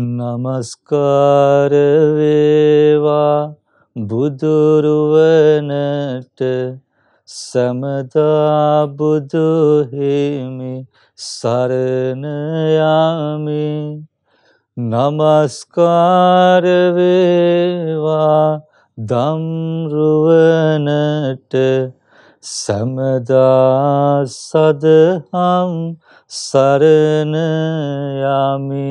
නමස්කාර වේවා බුදුරුවනට සමදා බුදුහිමි සරණ යාමි නමස්කාර වේවා ධම්රුවනට සමදා සදහම් සරණ යාමි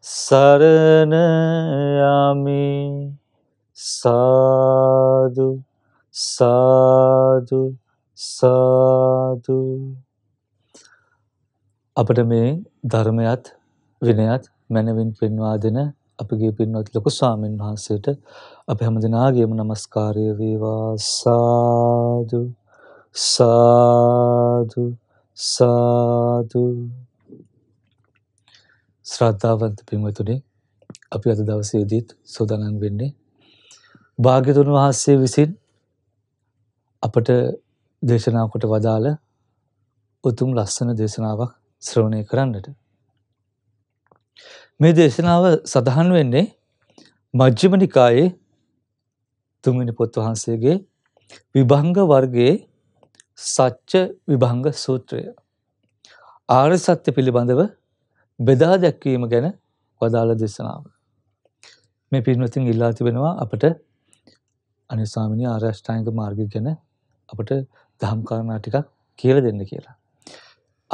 සරණ යමි සාදු සාදු සාදු අපට මේ ධර්මයත් විනයත් මැනවින් පෙන්වා දෙන අපගේ පින්වත් ලොකු ස්වාමීන් වහන්සේට අප හැම දෙනාගේම নমස්කාරය වේවා සාදු සාදු සාදු ශ්‍රද්ධාවන්ත පින්වතුනි අපි අද දවසේදීත් සෝදානම් වෙන්නේ භාග්‍යතුන් වහන්සේ විසින් අපට දේශනා කොට වදාළ උතුම් ලස්සන දේශනාවක් ශ්‍රවණය කරන්නට මේ දේශනාව සඳහන් වෙන්නේ මජ්ක්‍ධිම නිකායේ තුන්වෙනි පොත් වහන්සේගේ විභංග වර්ගයේ සත්‍ය විභංග සූත්‍රය ආර්ය සත්‍ය පිළිබඳව බෙදා දැක්වීම ගැන වදාළ දෙසනාව. මේ පින්වතින් ඉල්ලා තිබෙනවා අපට අනිසාමිනි ආර්යෂ්ඨාංග මාර්ගය ගැන අපට දහම් කාරණා ටිකක් කියලා දෙන්න කියලා.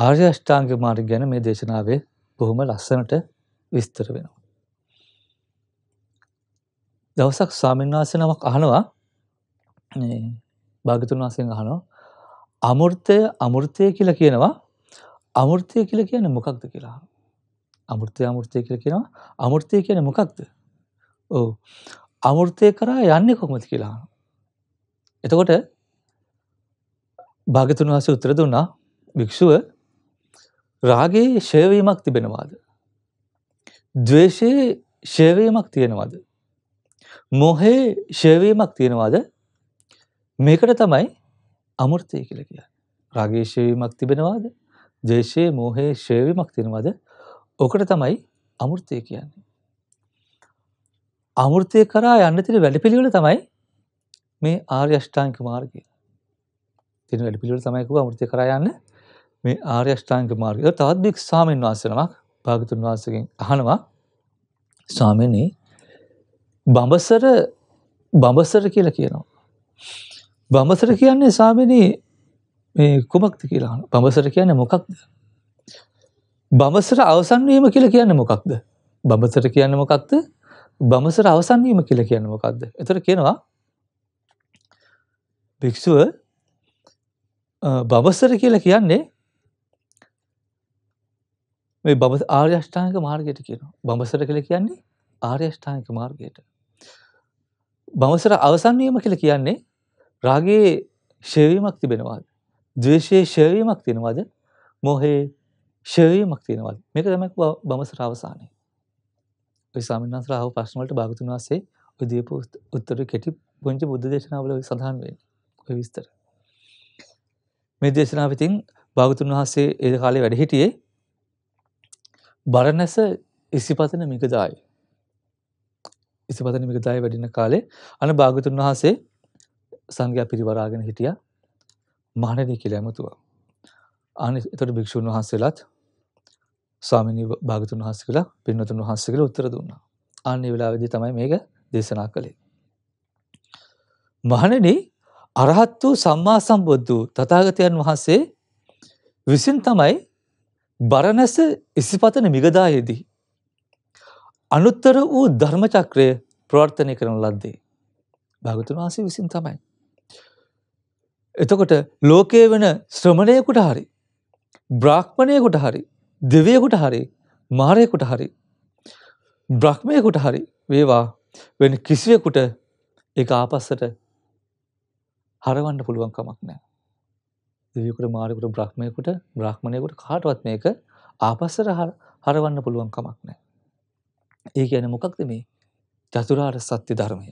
ආර්යෂ්ඨාංග මාර්ගය ගැන මේ දේශනාවේ බොහොම ලස්සනට විස්තර වෙනවා. දවසක් ස්වාමීන් වහන්සේ නමක් අහනවා මේ භාගතුන් වහන්සේගෙන් අහනවා අමෘතය අමෘතය කියලා කියනවා අමෘතය කියලා කියන්නේ මොකක්ද කියලා අහනවා. අමෘතය අමෘතය කියල කියෙනවා අමෘතය කියන මොකක්ද ඕ අමෘතය කරා යන්න කොමති කියලා එතකොට භාගතුන් වහස උත්තර දුන්නා භික්‍ෂුව රාගේ ශයවීමක් තිබෙනවාද දවේශයේ ශයවීමක් තියෙනවාද මොහේ ශයවීමක් තියෙනවාද මේකට තමයි අමෘතය කියල කිය රාගේ ශයවීමක් තිබෙනවාද දේශයේ මෝහේ ශයවීමක් තියෙනවාද ඕකට තමයි අමෘතය කියන්නේ. අමෘතය කරා යන්න තින වැඩපිළිවෙල තමයි මේ ආර්යෂ්ඨාංක මාර්ගය. තින වැඩපිළිවෙල තමයිකුව අමෘතය කරා යන්න මේ ආර්යෂ්ඨාංක මාර්ගය තවත් බික් ස්වාමීන් වහන්සේනමක් භාගතුන් වහන්සේගෙන් අහනවා ස්වාමීනි බඹසර බඹසර කියලා කියනවා. බඹසර කියන්නේ ස්වාමීනි මේ කුමක්ද කියලා අහනවා. බඹසර කියන්නේ මොකක්ද? බඹසර අවසන් වීම කියලා කියන්නේ මොකක්ද? බඹසර කියන්නේ මොකක්ද? බඹසර අවසන් වීම කියලා කියන්නේ මොකක්ද? එතකොට කියනවා භික්ෂුව බඹසර කියලා කියන්නේ මේ බඹ ආර්ය අෂ්ටාංගික මාර්ගයට කියනවා. බඹසර කියලා කියන්නේ ආර්ය අෂ්ටාංගික මාර්ගයට. බඹසර අවසන් වීම කියලා කියන්නේ රාගයේ ෂේවීමක් තිබෙනවාද? ද්වේෂයේ ෂේවීමක් තියෙනවද? මොහේ ශරීරයක් තියෙනවද? මේක තමයි බඹසර අවසානයේ. ඔය ස්වාමීන් වහන්සේලා අහපු ප්‍රශ්න වලට භාගතුන් වහන්සේ ඔය දීපු උත්තර කෙටි පුංචි බුද්ධ දේශනාවල ඔය සඳහන් වෙන්නේ. ඔය විස්තර. මේ දේශනාව ඉතින් භාගතුන් වහන්සේ ඒ කාලේ වැඩ හිටියේ බරණැස ඉසිපතන මිගදායි. ඉසිපතන මිගදායි වැඩින කාලේ අන භාගතුන් වහන්සේ සංඝයා පිරිවරාගෙන හිටියා මහණෙනි කියලා ඇමතුවා. අනේ එතකොට භික්ෂුන් වහන්සේලාත් ස්වාමිනී භාගතුන් වහන්සේ කියලා පින්වතුන් වහන්සේ කියලා උත්තර දුන්නා. ආන්නේ වෙලාවේදී තමයි මේක දේශනා කළේ. මහණෙනි අරහත් වූ සම්මා සම්බුද්ධ වූ තථාගතයන් වහන්සේ විසින් තමයි බරණැස ඉසිපතන මිගදායේදී අනුත්තර වූ ධර්ම චක්‍රය ප්‍රවර්තනය කරන ලද්දේ භාගතුන් වහන්සේ විසින් තමයි. එතකොට ලෝකයේ වෙන ශ්‍රමණයෙකුට හරි බ්‍රාහ්මණයෙකුට හරි දෙවියෙකුට හරි මාරයෙකුට හරි බ්‍රහ්මයෙකුට හරි වේවා වෙන කිසිවෙකුට එක ආපස්සට හරවන්න පුළුවන් කමක් නෑ. දෙවියෙකුට මාරයෙකුට බ්‍රහ්මයෙකුට බ්‍රහ්මණයෙකුට කාටවත් මේක ආපස්සට හරවන්න පුළුවන් කමක් නෑ. ඒ කියන මොකක්ද මේ චතුරාර් සත්‍ය ධර්මය.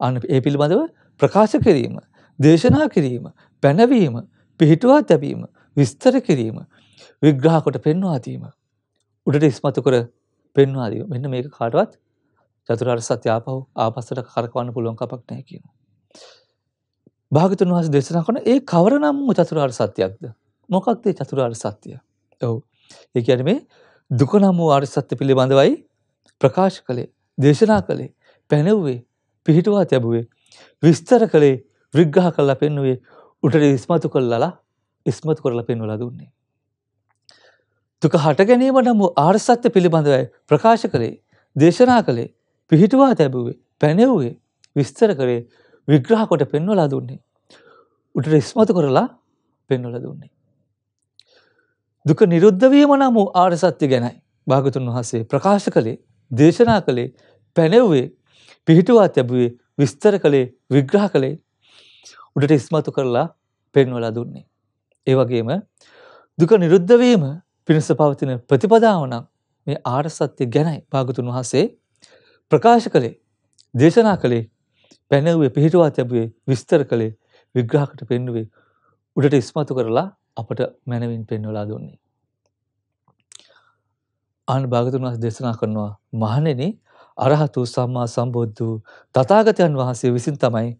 අන්න ඒ පිළිබඳව ප්‍රකාශ කිරීම, දේශනා කිරීම, පැනවීම, පිහිටුවා තැබීම, විස්තර කිරීම විග්‍රහ කොට පෙන්වා දීම උඩට ඉස්මතු කර පෙන්වා දීම මෙන්න මේක කාටවත් චතුරාර්ය සත්‍ය ආපහු ආපස්සට කරකවන්න පුළුවන් කමක් නැහැ කියනවා. භාගතුන් වහන්සේ දේශනා කරන ඒ කවර නම් වූ චතුරාර්ය සත්‍යයක්ද? මොකක්ද ඒ චතුරාර්ය සත්‍යය? ඔව්. ඒ කියන්නේ මේ දුක නම් වූ ආර්ය සත්‍ය පිළිබඳවයි ප්‍රකාශ කළේ, දේශනා කළේ, පැනෙව්වේ, පිහිටුවා තිබුවේ, විස්තර කළේ, විග්‍රහ කළා පෙන්වුවේ, උඩට ඉස්මතු කළලා ඉස්මතු කරලා පෙන්වලා දුන්නේ. දුක හට ගැනීම නම් ආර්සත්‍ය පිළිබඳවයි ප්‍රකාශ කළේ දේශනා කළේ පිහිටුවා තැබුවේ පැනෙව්වේ විස්තර කරේ විග්‍රහ කොට පෙන්වලා දුන්නේ. උට ඉස්මතු කරලා පෙන්වල දුන්නේ. දුක නිරුද්ධවීම නම් ආර්සත්‍ය ගැනයි භාගතුන් වහන්සේ ප්‍රකාශ කළේ දේශනා කළේ පැනෙව්වේ පිහිටුවා තැබුවේ විස්තර කළේ විග්‍රහ කළේ උඩට ඉස්මතු කරලා පෙන්වලා දුන්නේ. ඒ වගේම දුක නිරුද්ධවීම පිණිස පවතින ප්‍රතිපදාව නම් මේ ආරසත්‍ය ගැනයි භාගතුන් වහන්සේ ප්‍රකාශ කළේ දේශනා කළේ පැනවුවේ පිහිටුවා තැබුවේ විස්තර කළේ විග්‍රහකට පෙන්නුවේ උඩට ඉස්මතු කරලා අපට මැනවින් පෙන්වලා දුන්නේ. ආන භාගතුන් වහන්සේ දේශනා කරනවා මහණෙනි අරහතු සම්මා සම්බුද්ධ තථාගතයන් වහන්සේ විසින් තමයි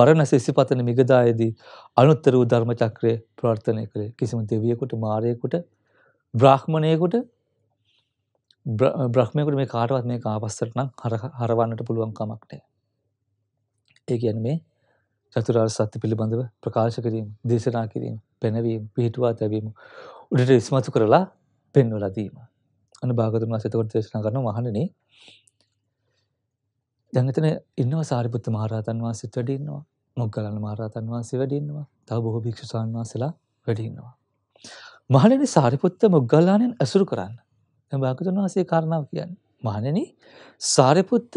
බරණැස ඉසිපතන මිගදායේදී අනුත්තර වූ ධර්ම චක්‍රය ප්‍රවර්තනය කළේ. කිසිම දෙවියෙකුට මාරයෙකුට බ්‍රහ්මණයකුට බ්‍රහ්මයකුට මේ කාටවත් මේ ආපස්සට නම් හරවන්නට පුළුවන් කමක්නෑ. ඒ ගැන මේ චතුරාර් සත්‍ය පිළිබඳව ප්‍රකාශ කිරීම දේශනා කිරීම පැනවීම පිහිටවා තැබීම උඩට ඉස්මතු කරලා පෙන්වලදීම. අන භාගතුන් සතකොට දේශනා කරන මහණනේ දැඟතන ඉන්නවා සාරිපුත්ත මහරහතන් වහන්සේට වැඩින්නවා මොග්ගලන මහරහතන් වහන්සේ වැඩින්නවා තව බොහෝ භික්ෂුසාන් වහන්සේලා වැඩින්නවා මහණෙනි සාරිපුත්ත මුග්ගල්ලාණන් ඇසුරු කරන්න. දැන් භාගතුන් වහන්සේ කාරණාව කියන්නේ. මහණෙනි සාරිපුත්ත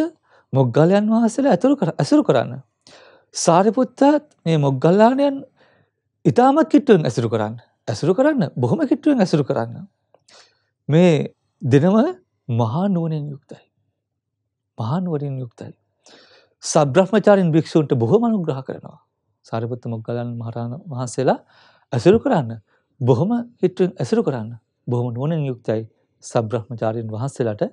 මුග්ගලයන් වහන්සේලා ඇතුළු කර ඇසුරු කරන්න. සාරිපුත්තත් මේ මුග්ගල්ලාණයන් ඉතාමත් කිට්ටුවෙන් ඇසුරු කරන්න. ඇසුරු කරන්න බොහොම කිට්ටුවෙන් ඇසුරු කරන්න. මේ දෙනම මහා නුවණින් යුක්තයි. මහා නුවණින් යුක්තයි. සබ්‍රහ්මචාරින් භික්ෂූන්ට බොහොම අනුග්‍රහ කරනවා. සාරිපුත්ත මොග්ගලන් මහරහතන් වහන්සේලා ඇසුරු කරන්න. බොහොම හිතුවෙන් ඇසුරු කරන්න බොහොම නුවණින් යුක්තයි සබ්‍රහ්මචාරීන් වහන්සේලාට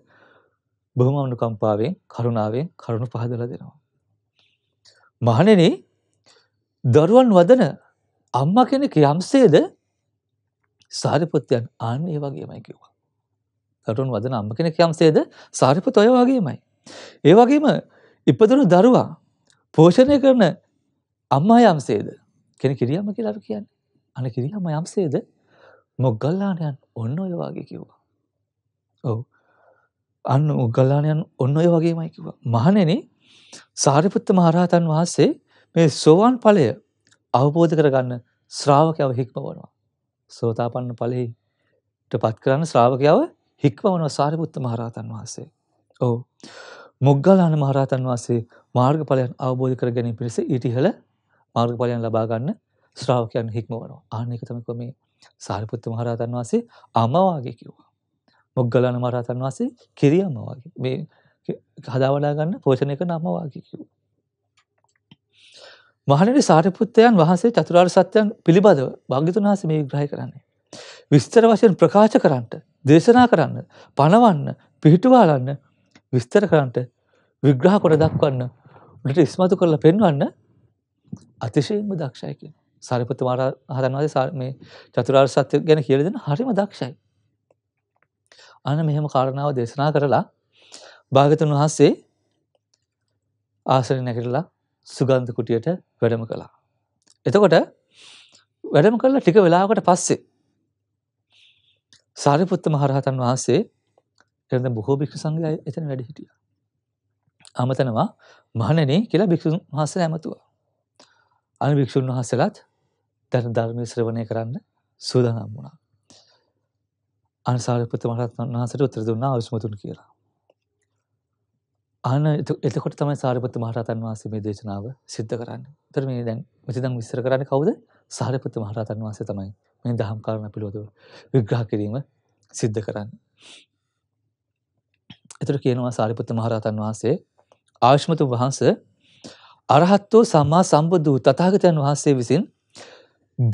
බොහොම අනුකම්පාවෙන් කරුණාවෙන් කරුණ පහදලා දෙනවා. මහණෙනි දරුවන් වදන අම්මා කෙනෙක් යම්සේද සාරිපුත්යන් ආන්න ඒ වගේමයි කිව්වා. දරුවන් වදන අම්මා කෙනෙක් යම්සේද සාරිපුත් ඔය වගේමයි. ඒ වගේම ඉපදුණු දරුවා පෝෂණය කරන අම්මා යම්සේද කෙනෙක් ඉරියම්ම කියලා අපි කියන්නේ. අන කිරියම යම්සේද මොග්ගල්ලානයන් ඔන්න ඔය වගේ කිව්වා. ඔව්. අන්න මොග්ගල්ලානයන් ඔන්න ඔය වගේමයි කිව්වා. මහණෙනි සාරිපුත්ත මහරහතන් වහන්සේ මේ සෝවාන් ඵලය අවබෝධ කරගන්න ශ්‍රාවකයව හික්මවනවා. සෝතාපන්න ඵලෙට පත් කරන්න ශ්‍රාවකයව හික්මවනවා සාරිපුත්ත මහරහතන් වහන්සේ. ඔව්. මොග්ගලාන මහරහතන් වහන්සේ මාර්ගඵලයන් අවබෝධ කර ගැනීම පිණිස ඊට ඉහළ මාර්ගඵලයන් ලබා ගන්න ශ්‍රාවකයන් හික්මවනවා. ආන්න එක තමයි මේ සාරිපුත්ත මහරහතන් වහන්සේ අමවාගේ කිව්වා. මොග්ගලණ මහරහතන් වහන්සේ කිරියම වගේ. මේ හදා වඩා ගන්න පෝෂණය කරන අමවාගේ කිව්වා. මහණෙනි සාරිපුත්තයන් වහන්සේ චතුරාර්ය සත්‍යයන් පිළිබඳව භාග්‍යතුන් වහන්සේ මේ විග්‍රහය කරන්නේ. විස්තර වශයෙන් ප්‍රකාශ කරන්නට, දේශනා කරන්න, පණවන්න, පිහිටුවාලන්න, විස්තර කරන්නට, විග්‍රහ කොට දක්වන්න, උඩට ඉස්මතු කරලා පෙන්වන්න අතිශයින්ම දක්ෂයි කියන. සරිපුත්ත මහරහතන් වහන්සේ මේ චතුරාර්ය සත්‍ය ගැන කියලා දෙන හරිම දක්ෂයි. අන්න මෙහෙම කාරණාව දේශනා කරලා භාගතුන් වහන්සේ ආසනෙ නැගිටලා සුගන්ධ කුටියට වැඩම කළා. එතකොට වැඩම කළා ටික වෙලාවකට පස්සේ සාරිපුත්ත මහරහතන් වහන්සේ එරඳ බොහෝ භික්ෂු සංඝයා එතන වැඩ හිටියා. අමතනවා මහණෙනි කියලා භික්ෂුන් වහන්සේලා ඇමතුවා. අනිත් භික්ෂුන් වහන්සේලාත් දැන් ධර්මය ශ්‍රවණය කරන්න සූදානම් වුණා. අනසාරපත මහරහතන් වහන්සේට උත්තර දුන්නා අවස්මතුන් කියලා. අන එතකොට තමයි සාරිපුත්ත මහරහතන් වහන්සේ මේ දේශනාව සිද්ධ කරන්නේ. ඒතර මේ දැන් මෙතන විස්තර කරන්නේ කවුද? සාරිපුත්ත මහරහතන් වහන්සේ තමයි මේ දහම් කාරණා පිළිබඳව විග්‍රහ කිරීම සිද්ධ කරන්නේ. එතකොට කියනවා සාරිපුත්ත මහරහතන් වහන්සේ ආශ්මතුන් වහන්සේ අරහත් වූ සම්මා සම්බුදු තථාගතයන් වහන්සේ විසින්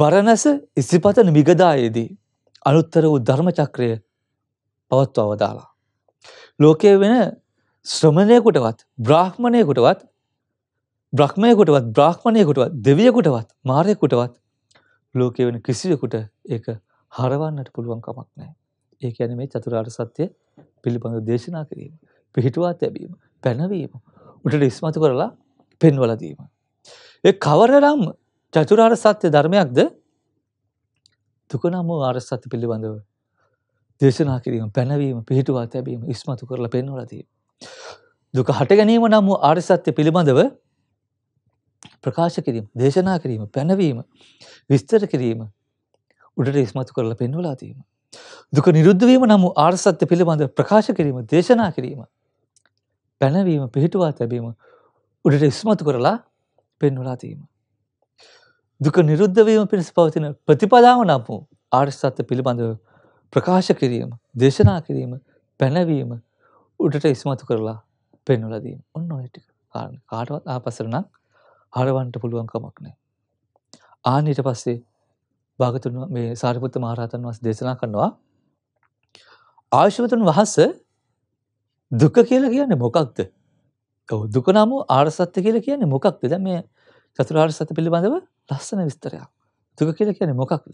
බරණැස ඉසිපතන මිගදායේදී අනුත්තර වූ ධර්මචක්‍රය පවත්ව අවදාලා. ලෝකය වෙන ශ්‍රමණයකුටවත් බ්‍රාහ්මණයකුටවත් බ්‍රහ්මයකුටවත් බ්‍රාහ්මණයකුටවත් දෙවියකුටවත් මාරයකුටවත් ලෝකය වෙන කිසිවකුට ඒක හරවන්නට පුළුවන් කමක් නෑ. ඒ ඇන මේ චතුරාට සත්‍යය පිළිබඳ දේශනා කිරීම. පිහිටුවා තැබීම පැනවීම උට ඉස්මතු කරලා පෙන්වලදීම. ඒ කවරනම් චතුරාර් සත්‍ය ධර්මයක්ද දුකනම ආරස්සත්‍ය පිළිබඳව දේශනා කිරීම පැනවීම පිහිටුවා තැබීම ඉස්මතු කරලා පෙන්වලතිය. දුක හට ගැනීම නම් වූ ආර්සත්‍ය පිළිබඳව ප්‍රකාශ කිරීම දේශනා කිරීම පැනවීම විස්තර කිරීම උඩට ඉස්මතු කරලා පෙන්වලාතිීම. දුක නිරුද්ධවීම නම් වූ ආර්සත්‍ය පිළිබඳ ප්‍රකාශ කිරීම දේශනා කිරීම පැනවීම පිහිටුවා තැබීම උඩට ඉස්මතු කරලා පෙන්වලාතිීම. දුක නිරුද්ධ වීම පිණිස පවතින ප්‍රතිපදාව නම් වූ ආර්ය සත්‍ය පිළිබඳව ප්‍රකාශ කිරීම, දේශනා කිරීම, පැනවීම උඩට ඉස්මතු කරලා පෙන්වලා දීම. ඔන්න ඔය ටික. කාටවත් ආපස්සට නම් හරවන්න පුළුවන් කමක් නැහැ. ආන් ඊට පස්සේ භාගතුන් මේ සාරිපුත්ත මහරහතන් වහන්සේ දේශනා කරනවා ආශිවතුන් වහස දුක කියලා කියන්නේ මොකක්ද? ඔව් දුක නම් ආර්ය සත්‍ය කියලා කියන්නේ මොකක්ද? දැන් මේ චතුරාර්ය සත්‍ය පිළිබඳව ලස්සන විස්තරයක්. දුක කියලා කියන්නේ මොකක්ද?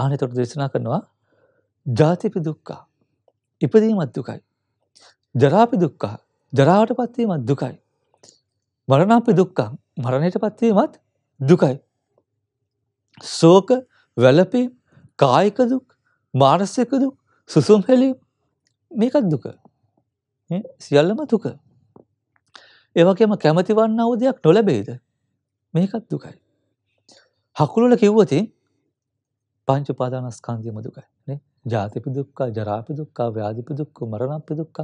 ආනේ එතකොට දේශනා කරනවා ජාතිපි දුක්ඛ. ඉපදීමත් දුකයි. ජරාපි දුක්ඛ. ජරාවටපත් වීමත් දුකයි. මරණාපි දුක්ඛ. මරණයටපත් වීමත් දුකයි. ශෝක, වැළපීම්, කායික දුක්, මානසික දුක්, සුසුම් හෙලීම් මේකත් දුක. සියල්ලම දුක. ඒවගේම කැමතිවන්න අවදයක් නොලැබේද. මේකත් දුකයි. හකුළුල කිව්වති පංච පාදානස්කන්ධය මදුකයි නේ ජාතිපි දුක්ඛ ජරාපි දුක්ඛ ව්‍යාධිපි දුක්ඛ මරණපි දුක්ඛ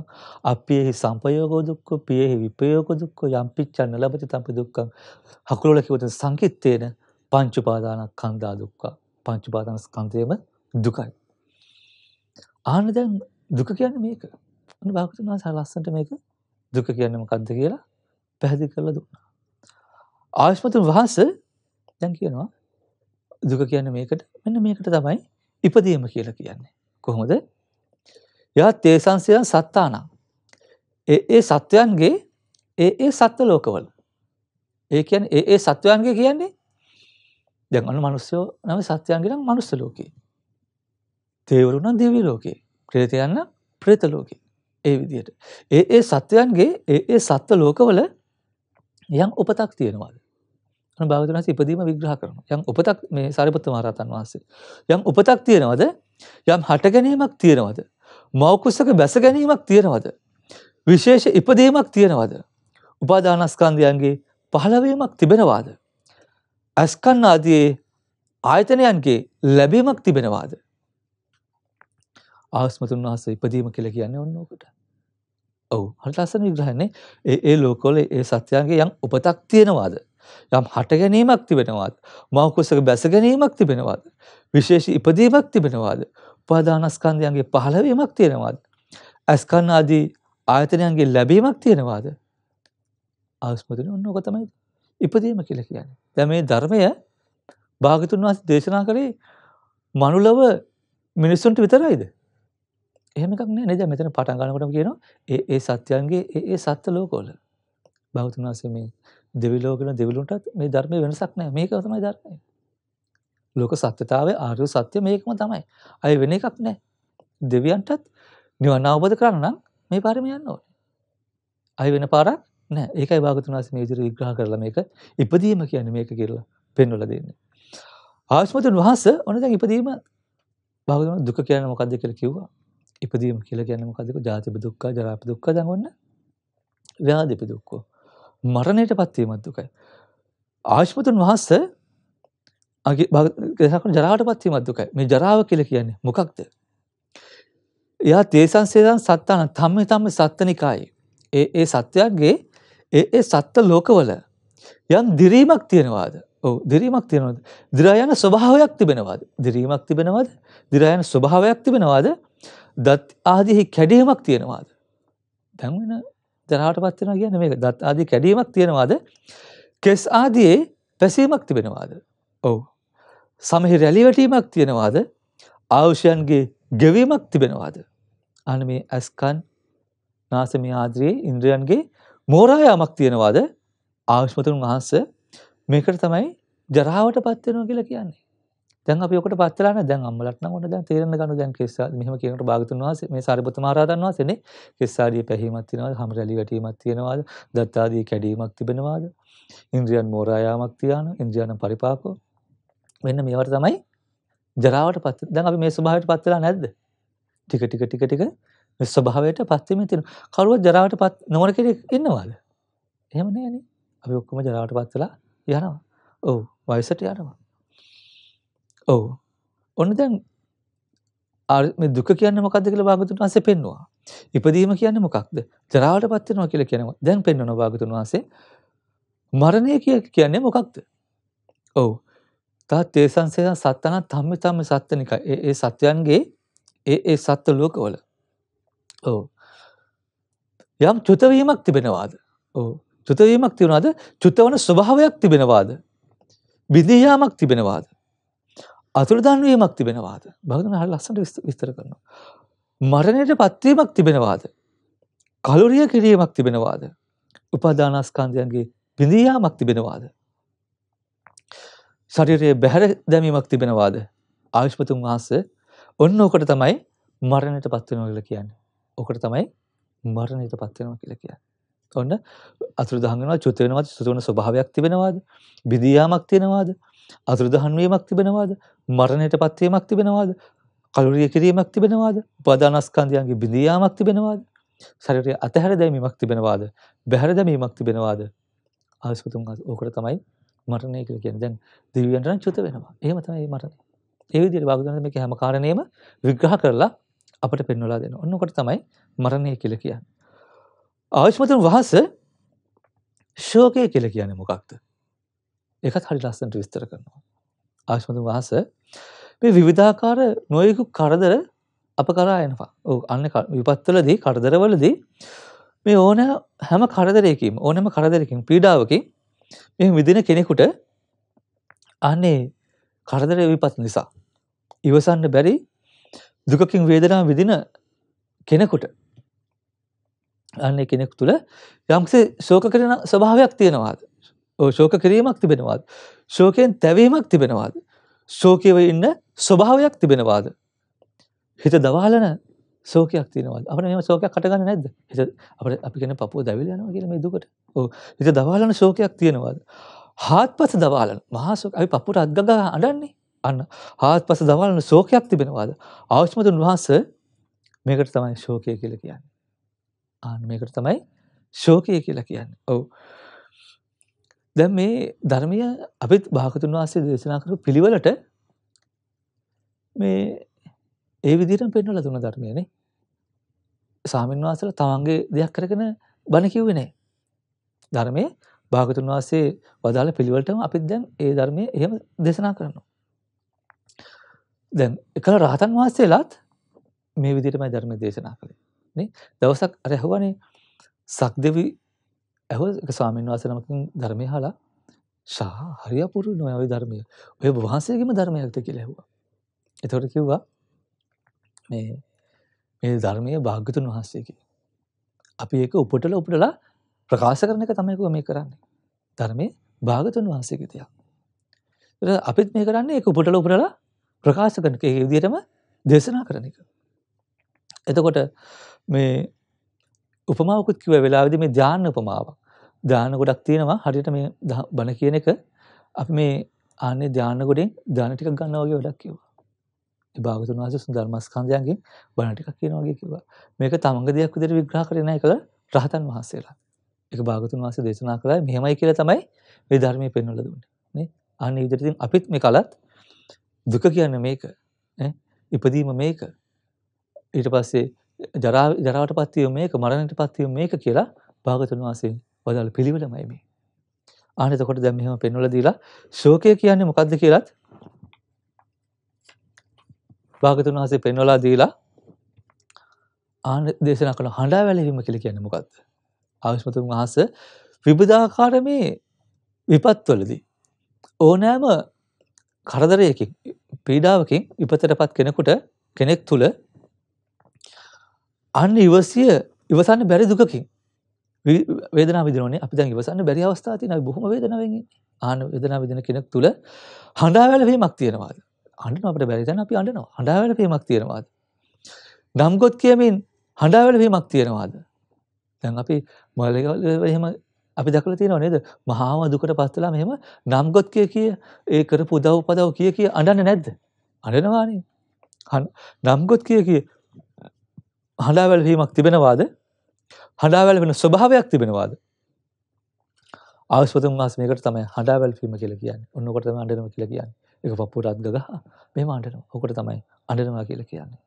අප්පියෙහි සංපයෝගෝ දුක්ඛ පියෙහි විපයෝගෝ දුක්ඛ යම්පිච්ඡන්න ලබති තම්පි දුක්ඛ හකුළුල කිව්වත සංකිට්ඨේන පංච පාදානස්කන්ධා දුක්ඛ පංච පාදානස්කන්ධයම දුකයි ආන දැන් දුක කියන්නේ මේක අන්න භාගතුන් වහන්සේ ලස්සනට මේක දුක කියන්නේ මොකද්ද කියලා පැහැදිලි කරලා දුන්නා ආයස්මතුන් වහන්සේ දැන් කියනවා දුක කියන්න මේකට මෙන්න මේකට තමයි ඉපදීම කියලා කියන්නේ. කොහොමද යා තේසංසයන් සත්තානා. ඒ ඒ සත්වයන්ගේ ඒ ඒ සත්ව ලෝකවල. ඒ කියන් ඒ ඒ සත්වයන්ගේ කියන්නේ දැන් අනු මනුස්්‍යයෝ නම සත්‍යයන්ගෙනම් මනුස්ස ලෝකේ. තේවරුණන් දෙවී ලෝකේ ප්‍රේතියන්න ප්‍රේත ලෝකේ ඒ විදියට. ඒ ඒ සත්වයන්ගේ ඒ ඒ සත්ව ලෝකවල යම් උපතක් තියෙනවාද. භාගතුන් වහන්සේ ඉදීම විග්‍රහ කරනවා. යම් උපතක් මේ සාරිපුත්ත මහරහතන් වහන්සේ. යම් උපතක් තියෙනවද? යම් හට ගැනීමක් තියෙනවද? මෞකුසක බැස ගැනීමක් තියෙනවද? විශේෂ ඉපදීමක් තියෙනවද? උපාදානස්කන්ධයන්ගේ පහළවීමක් තිබෙනවාද? අස්කන් ආදී ආයතනයන්ගේ ලැබීමක් තිබෙනවාද? ආස්මතුන් වහන්සේ ඉදීම කියලා කියන්නේ ඔන්න ඔකට. ඔව් හරියට අසන විග්‍රහන්නේ ඒ ඒ ලෝකවල ඒ සත්‍යයන්ගේ යම් උපතක් තියෙනවාද? යම් හට ගැනීමක් තිබෙනවාද. මවකුසක බැස ගැනීමක් තිබෙනවාද. විශේෂ ඉපදීමක් තිබෙනවාද. උපාදානස්කන්ධයන්ගේ පහළවීමක් තියෙනවාද. ඇස්කන්න ආදී ආයතනයන්ගේ ලැබීමක් තියෙනවාද. ආස්මතින ඔන්නෝක තමයි ඉපදීම කියල කියන්නේ. දැ මේ ධර්මය භාගතුන් වහස දේශනා කරේ මනුලව මිනිස්සුන්ට විතරයිද. එහමක් නද මෙතන පටන්ගනකොට කියනවා ඒ ඒ සත්‍යයන්ගේ ඒ සත්‍ය ලෝකෝල භෞතුන් වහසේ මේ දෙවිලෝ කියලා දෙවිලුන්ටත් මේ ධර්මයේ වෙනසක් නැහැ. මේක තමයි ධර්මය. ලෝක සත්‍යතාවය ආර්ය සත්‍ය මේකම තමයි. අය වෙන එකක් නැහැ. දෙවියන්ටත් නිවන අවබෝධ කරන්න නම් මේ පාරම යන්න ඕනේ. අය වෙන පාරක් නැහැ. ඒකයි භාගතුන් වහන්සේ මේ විදිහට විග්‍රහ කරලා මේක ඉපදීම කියන්නේ මේක කියලා පෙන්වලා දෙන්නේ. ආයුෂ්මතුන් වහන්සේ ඔන්න දැන් ඉපදීම භාගතුන් දුක කියන්නේ මොකද්ද කියලා කිව්වා. ඉපදීම කියලා කියන්නේ මොකද්ද? ජාතිප දුක්ඛ, ජරාප දුක්ඛ දැන් ඔන්න ව්‍යාධිප දුක්ඛ. මරණයට පත්වීමත් දුකයි. ආශ්මතුන් වහස්ස දෙසකුණ ජරාවට පත්වීමත් දුකයි මේ ජරාව කියල කියන්නේ මොකක්ද. එයා තේසන්සේදන් සත්තාන තම්ම තම්ම සත්තනිකායි. ඒ ඒ සත්‍යයක්ගේ ඒ ඒ සත්ත ලෝකවල යම් දිරීමක් තියෙනවාද ඕ දිරීමක් තියෙනවද දිරායන ස්වභාවයක් තිබෙනවාද දිරීමක් තිබෙනවාද දිරායන ස්වභාවයක් තිබෙනවාද දත් ආදිහි කැඩීමක් තියෙනවාද දැන්වෙන තැනහට පත් වෙනවා කියන්නේ මේක දත් ආදී කැඩීමක් තියෙනවාද? කෙස් ආදියේ පැසීමක් තිබෙනවාද? ඔව්. සමහි රැලි වැටීමක් තියෙනවාද? ආයුෂයන්ගේ ගෙවීමක් තිබෙනවාද? අන්න මේ අස්කන් නාසමේ ආද්‍රයේ ඉන්ද්‍රයන්ගේ මෝරා යාමක් තියෙනවාද? ආයුෂ්මතුන් වහන්සේ මේකට තමයි ජරාවටපත් වෙනවා කියලා කියන්නේ. දැන් අපි ඔකට පත්ලා නැහැ. දැන් අම්මලට නම් ඔන්න දැන් තේරෙන්න ගන්න දැන් කෙස්සා මෙහෙම කියනකොට භාගතුන් වහන්සේ මේ සාරිපුත්ත මහ රහතන් වහන්සේනේ කෙස්සාදී පැහිමක් තියනවාද? හම් රැලි වැටීමක් තියනවාද? දත් ආදී කැඩීමක් තිබෙනවාද? ඉන්ද්‍රියන් මෝරා යාමක් තියාන ඉන්ද්‍රියන් පරිපාකෝ මෙන්න මේවට තමයි ජරාවට පත් දැන් අපි මේ ස්වභාවයට පත් වෙලා නැද්ද? ටික ටික ටික ටික මේ ස්වභාවයට පත් වෙමින් තියෙන. කවුරුත් ජරාවට පත් නොවන කෙනෙක් ඉන්නවද? එහෙම නෑනේ. අපි ඔක්කොම ජරාවට පත් වෙලා යනවා. ඔව් වයසට යනවා. ඔව්. ඔන්න දැන් ආර මේ දුක කියන්නේ මොකක්ද කියලා භාගතුන් වහන්සේ පෙන්නවා. ඉපදීම කියන්නේ මොකක්ද? ජරාවටපත් වෙනවා කියලා කියනවා. දැන් පෙන්වනවා භාගතුන් වහන්සේ. මරණය කියන්නේ මොකක්ද? ඔව්. තාත් ඒ සංසේයන් සත්තන තම්ම තම්ම සත්තනික ඒ ඒ සත්‍යයන්ගේ ඒ ඒ සත්ව ලෝකවල ඔව් යම් චුතවීමක් තිබෙනවාද ඔව් චුතවීමක් තිබුණාද චුතවන ස්වභාවයක් තිබෙනවාද විදියාමක් තිබෙනවාද අතුරුදන් වීමක් තිබෙනවාද? භාගතුන් හරිය ලස්සනට විස්තර කරනවා. මරණයට පත්වීමක් තිබෙනවාද? කලුරිය කිරීමක් තිබෙනවාද? උපාදානස්කන්ධයන්ගේ බිඳී යාමක් තිබෙනවාද? ශරීරයේ බැහැර දැමීමක් තිබෙනවාද? ආයුෂ්මතුන් වහන්සේ ඔන්න ඔකට තමයි මරණයට පත් වෙනවා කියලා කියන්නේ. ඔකට තමයි මරණයට පත් වෙනවා කියලා කියන්නේ. ඔන්න අතුරුදහන් වෙනවා, චුත වෙනවා, සුත වෙන ස්වභාවයක් තිබෙනවාද? බිඳී යාමක් තියෙනවාද? අතුරුදහන් වීමක් තිබෙනවාද? මරණයටපත් වීමක් තිබෙනවාද? කලුරිය කිරීමක් තිබෙනවාද? උපාදානස්කන්ධයන්ගේ බිඳී යාමක් තිබෙනවාද? ශරීරයේ අතහැර දැමීමක් තිබෙනවාද? බැහැර දැමීමක් තිබෙනවාද? ආයස්පතුන් ඕකට තමයි මරණය කියලා කියන්නේ. දැන් දිව්‍යයන්ට නම් චුත වෙනවා. එහෙම තමයි මරණය. ඒ විදිහට භාගතුන් මේක හැම කාරණේම විග්‍රහ කරලා අපට පෙන්වලා දෙනවා. ඔන්න ඔකට තමයි මරණය කියලා කියන්නේ. ආයස්මතුන් වහන්සේ ශෝකය කියලා කියන්නේ මොකක්ද? ඒකත් හරි ලස්සනට විස්තර කරනවා. ආශමතුන් වහන්සේ මේ විවිධාකාර නොයෙකුත් කරදර අප කරා එනවා. ඔව් අන්න විපත්වලදී කරදරවලදී මේ ඕන හැම කරදරයකින් ඕනම කරදරකින් පීඩාවකින් මේ විදින කෙනෙකුට අනේ කරදර විපත් නිසා ඉවසන්න බැරි දුකකින් වේදනාව විදින කෙනෙකුට අන්නේ කෙනෙක් තුළ යම්කිසි ශෝක කරන ස්වභාවයක් තියෙනවාද ශෝක කිරීමක් තිබෙනවාද. ශෝකයෙන් තැවීමක් තිබෙනවාද. ශෝකයව ඉන්න ස්වභාවයක් තිබෙනවාද. හිත දවාලන සෝකයක් තිනවද අප මේ සෝකයක් කටගන්න නැද්ද හිත අපට අපිගෙන පපුුව දැවිලයනවා කියල මේ දුකට ඕ හිත දවාලන ශෝකයක් තියෙනවාද. හාත් පස දවාලන මහසෝක අපි පපුට අත්ගග අඩන්නේ අන්න හාත් පස දවාලන සෝකයක් තිබෙනවාද. ආශ්මතුන් වහන්ස මේකට තමයි ශෝකය කියල කියන්න. ආන මේකට තමයි ශෝකය කියලා කියන්න ඔවු. දැන් මේ ධර්මය අපිත් භාගතුන් වහන්සේ දේශනා කරපු පිළිවෙලට මේ ඒ විදිහටම පෙන්වලා දුන්න ධර්මයනේ. සාමින් වහන්සේලා තමන්ගේ දෙයක් කරගෙන බණ කිව්වේ නැහැ. ධර්මයේ භාගතුන් වහන්සේ වදාළ පිළිවෙලටම අපිත් දැන් ඒ ධර්මයේ එහෙම දේශනා කරනවා. දැන් එකල රහතන් වහන්සේලාත් මේ විදිහටමයි ධර්මයේ දේශනා කළේ. නේ? දවසක් අර ඇහුවානේ සක්දෙවි ඇහ ස්වාමීන් වසනමකින් ධර්මය හලා ශා හරි අපුරු නොයයි ධර්මය ඔය වහන්සේගේම ධර්මයක්ත කියලැහවා. එතොට කිව්වා මේ මේ ධර්මය භාග්‍යතුන් වහන්සේකි. අපි ඒක උපටල උපටලා ප්‍රකාශ කරන එක තමයිකුව මේ කරන්නේ. ධර්මය භාගතුන් වහන්සේකිතියක්. අපිත් මේ කරන්නේ එක උපටල උපටලා ප්‍රකාශ කරන එක විදිටම දේශනා කරන එක. එතකොට මේ උපමාවකුත් කිව වෙලාවිද මේ ධ්‍යාන උපමාවක් ධාන ගොඩක් තියෙනවා හරියට මේ බණ කියන එක අපි මේ ආන්නේ ධාන ගොඩෙන් ධාන ටිකක් ගන්නවා වගේ වැඩක් කිව්වා. ඒ භාගතුන් වහන්සේ සුන්දර්මස්කන්ධයන්ගෙන් බණ ටිකක් කියනවා වගේ කිව්වා. මේක තමන්ගේ දෙයක් විදිහට විග්‍රහ කරේ නැහැ කියලා රහතන් වහන්සේලා. ඒක භාගතුන් වහන්සේ දේශනා කළා මෙහෙමයි කියලා තමයි මේ ධර්මයේ පෙන්වලා දුන්නේ. නේ? ආන්නේ විදිහට ඉතින් අපිත් මේ කලත් දුක කියන්නේ මේක. නේ? ඉපදීම මේක. ඊට පස්සේ ජරාවටපත් වීම මේක මරණයටපත් වීම මේක කියලා භාගතුන් වහන්සේ වදාළ පිළිවෙලමයි මේ. ආන එතකොට දැන් මෙහෙම පෙන්වලා දීලා ශෝකය කියන්නේ මොකද්ද කියලාත් භාගතුන් වහන්සේ පෙන්වලා දීලා ආන දේශනා කරන හඬා වැළවීම කියලා කියන්නේ මොකද්ද? ආවිස්මතුන් වහන්සේ විවිධාකාර මේ විපත්වලදී ඕනෑම කරදරයකින් පීඩාවකින් විපතටපත් කෙනෙකුට කෙනෙක් තුල අන්න ඉවසිය ඉවසන්න බැරි දුකකින් වේදනාව විඳිනෝනේ අපි දැන් ඉවසන්න බැරි අවස්ථා තියෙනවා. අපි බොහොම වේදනාවෙන් ආන වේදනාව විඳින කෙනෙක් තුල හඬාවැළ වීමක් තියෙනවාද? අඬන අපිට බැරි තැන අපි අඬනවා. හඬාවැළ වීමක් තියෙනවාද? නම්ගොත් කියමින් හඬාවැළ වීමක් තියෙනවාද? දැන් අපි මොලේවල එහෙම අපි දැකලා තියෙනව නේද? මහාම දුකට පත් වෙලා මෙහෙම නම්ගොත් කිය කිය ඒ කරපු උදව් උපදව් කිය කිය අඬන්නේ නැද්ද? අඬනවානේ. නම්ගොත් කිය කිය හඬාවැළ වීමක් තිබෙනවාද? හඬාවැල් වෙන ස්වභාවයක් තිබෙනවාද ආස්පතුන් වහන්ස මේකට තමයි හඬාවැල් වීම කියලා කියන්නේ. ඔන්න ඔකට තමයි අඬනවා කියලා කියන්නේ. ඒක පපුවට අත් ගගහ මෙහෙම අඬනවා. ඔකට තමයි අඬනවා කියලා කියන්නේ.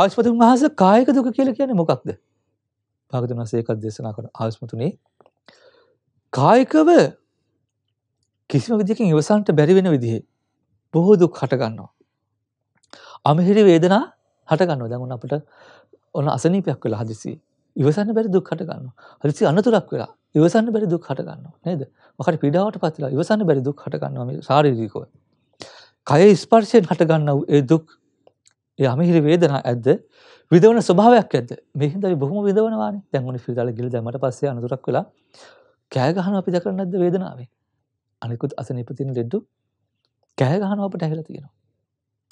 ආස්පතුන් වහන්ස කායික දුක කියලා කියන්නේ මොකක්ද? භාගතුන් වහන්සේ ඒකත් දේශනා කරන ආස්පතුනේ කායිකව කිසිම විදිහකින් ඉවසන්ට බැරි වෙන විදිහේ බොහෝ දුක් හට ගන්නවා. අමහිරි වේදනා හට ගන්නවා. දැන් ඔන්න අපිට ඔන්න අසනීපයක් වෙලා හදිසියේ ඉවසන්න බැරි දුක් හට ගන්නවා. හදිසි අනතුරක් වෙලා ඉවසන්න බැරි දුක් හට ගන්නවා. නේද? මොකරි පීඩාවට පත් වෙලා ඉවසන්න බැරි දුක් හට ගන්නවා මේ ශාරීරිකව. කය ස්පර්ශයෙන් හට ගන්නා ඒ දුක් ඒ අමහිරි වේදනා ඇද්ද විදවන ස්වභාවයක් ඇද්ද මේ හින්දා අපි බොහොම විදවනවානේ. දැන් ඔන්න ඉස්පිරිතාලේ ගිහලා දැම්මට පස්සේ අනතුරක් වෙලා කෑ ගහනවා අපි දැකලා නැද්ද වේදනාවෙන්? අනිකුත් අසනීප තියෙන ලෙඩු කෑ ගහනවා අපිට ඇහිලා තියෙනවා.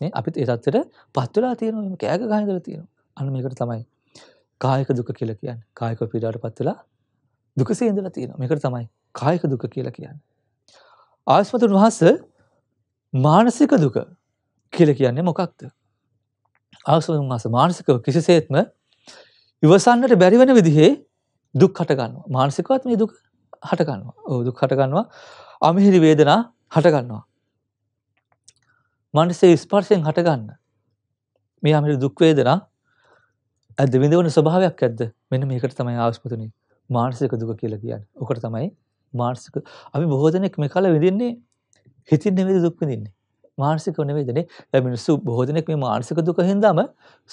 නේ අපිත් ඒ තත්ත්වෙට පත් වෙලා තියෙනවා. මේ කෑක ගහන ඉඳලා තියෙනවා. අන්න මේකට තමයි කායක දුක කියලා කියන්නේ. කායික පීඩාවටපත් වෙලා දුකසේ ඉඳලා තියෙනවා. මේකට තමයි කායික දුක කියලා කියන්නේ. ආයස්මතුන් වහන්සේ මානසික දුක කියලා කියන්නේ මොකක්ද? ආයස්මතුන් වහන්සේ මානසිකව කිසිසේත්ම ඉවසන්නට බැරි වෙන විදිහේ දුක් හට ගන්නවා. මානසිකවත් මේ දුක හට ගන්නවා. ඔව් දුක් හට ගන්නවා. අමහිරි වේදනා හට ගන්නවා. මනසේ ස්පර්ශයෙන් හට ගන්න. මේ අමහිරි දුක් වේදනා ඇද විඳවන ස්වභාවයක් ඇද්ද මෙන්න මේකට තමයි ආස්පතුනේ මානසික දුක කියලා කියන්නේ. ඔකට තමයි මානසික අපි බොහෝ දෙනෙක් මේ කාලේ විඳින්නේ හිතින් නෙවෙයි දුක් විඳින්නේ. මානසිකව නෙවෙයිදනේ. දැන් මිනිස්සු බොහෝ දෙනෙක් මේ මානසික දුක හින්දාම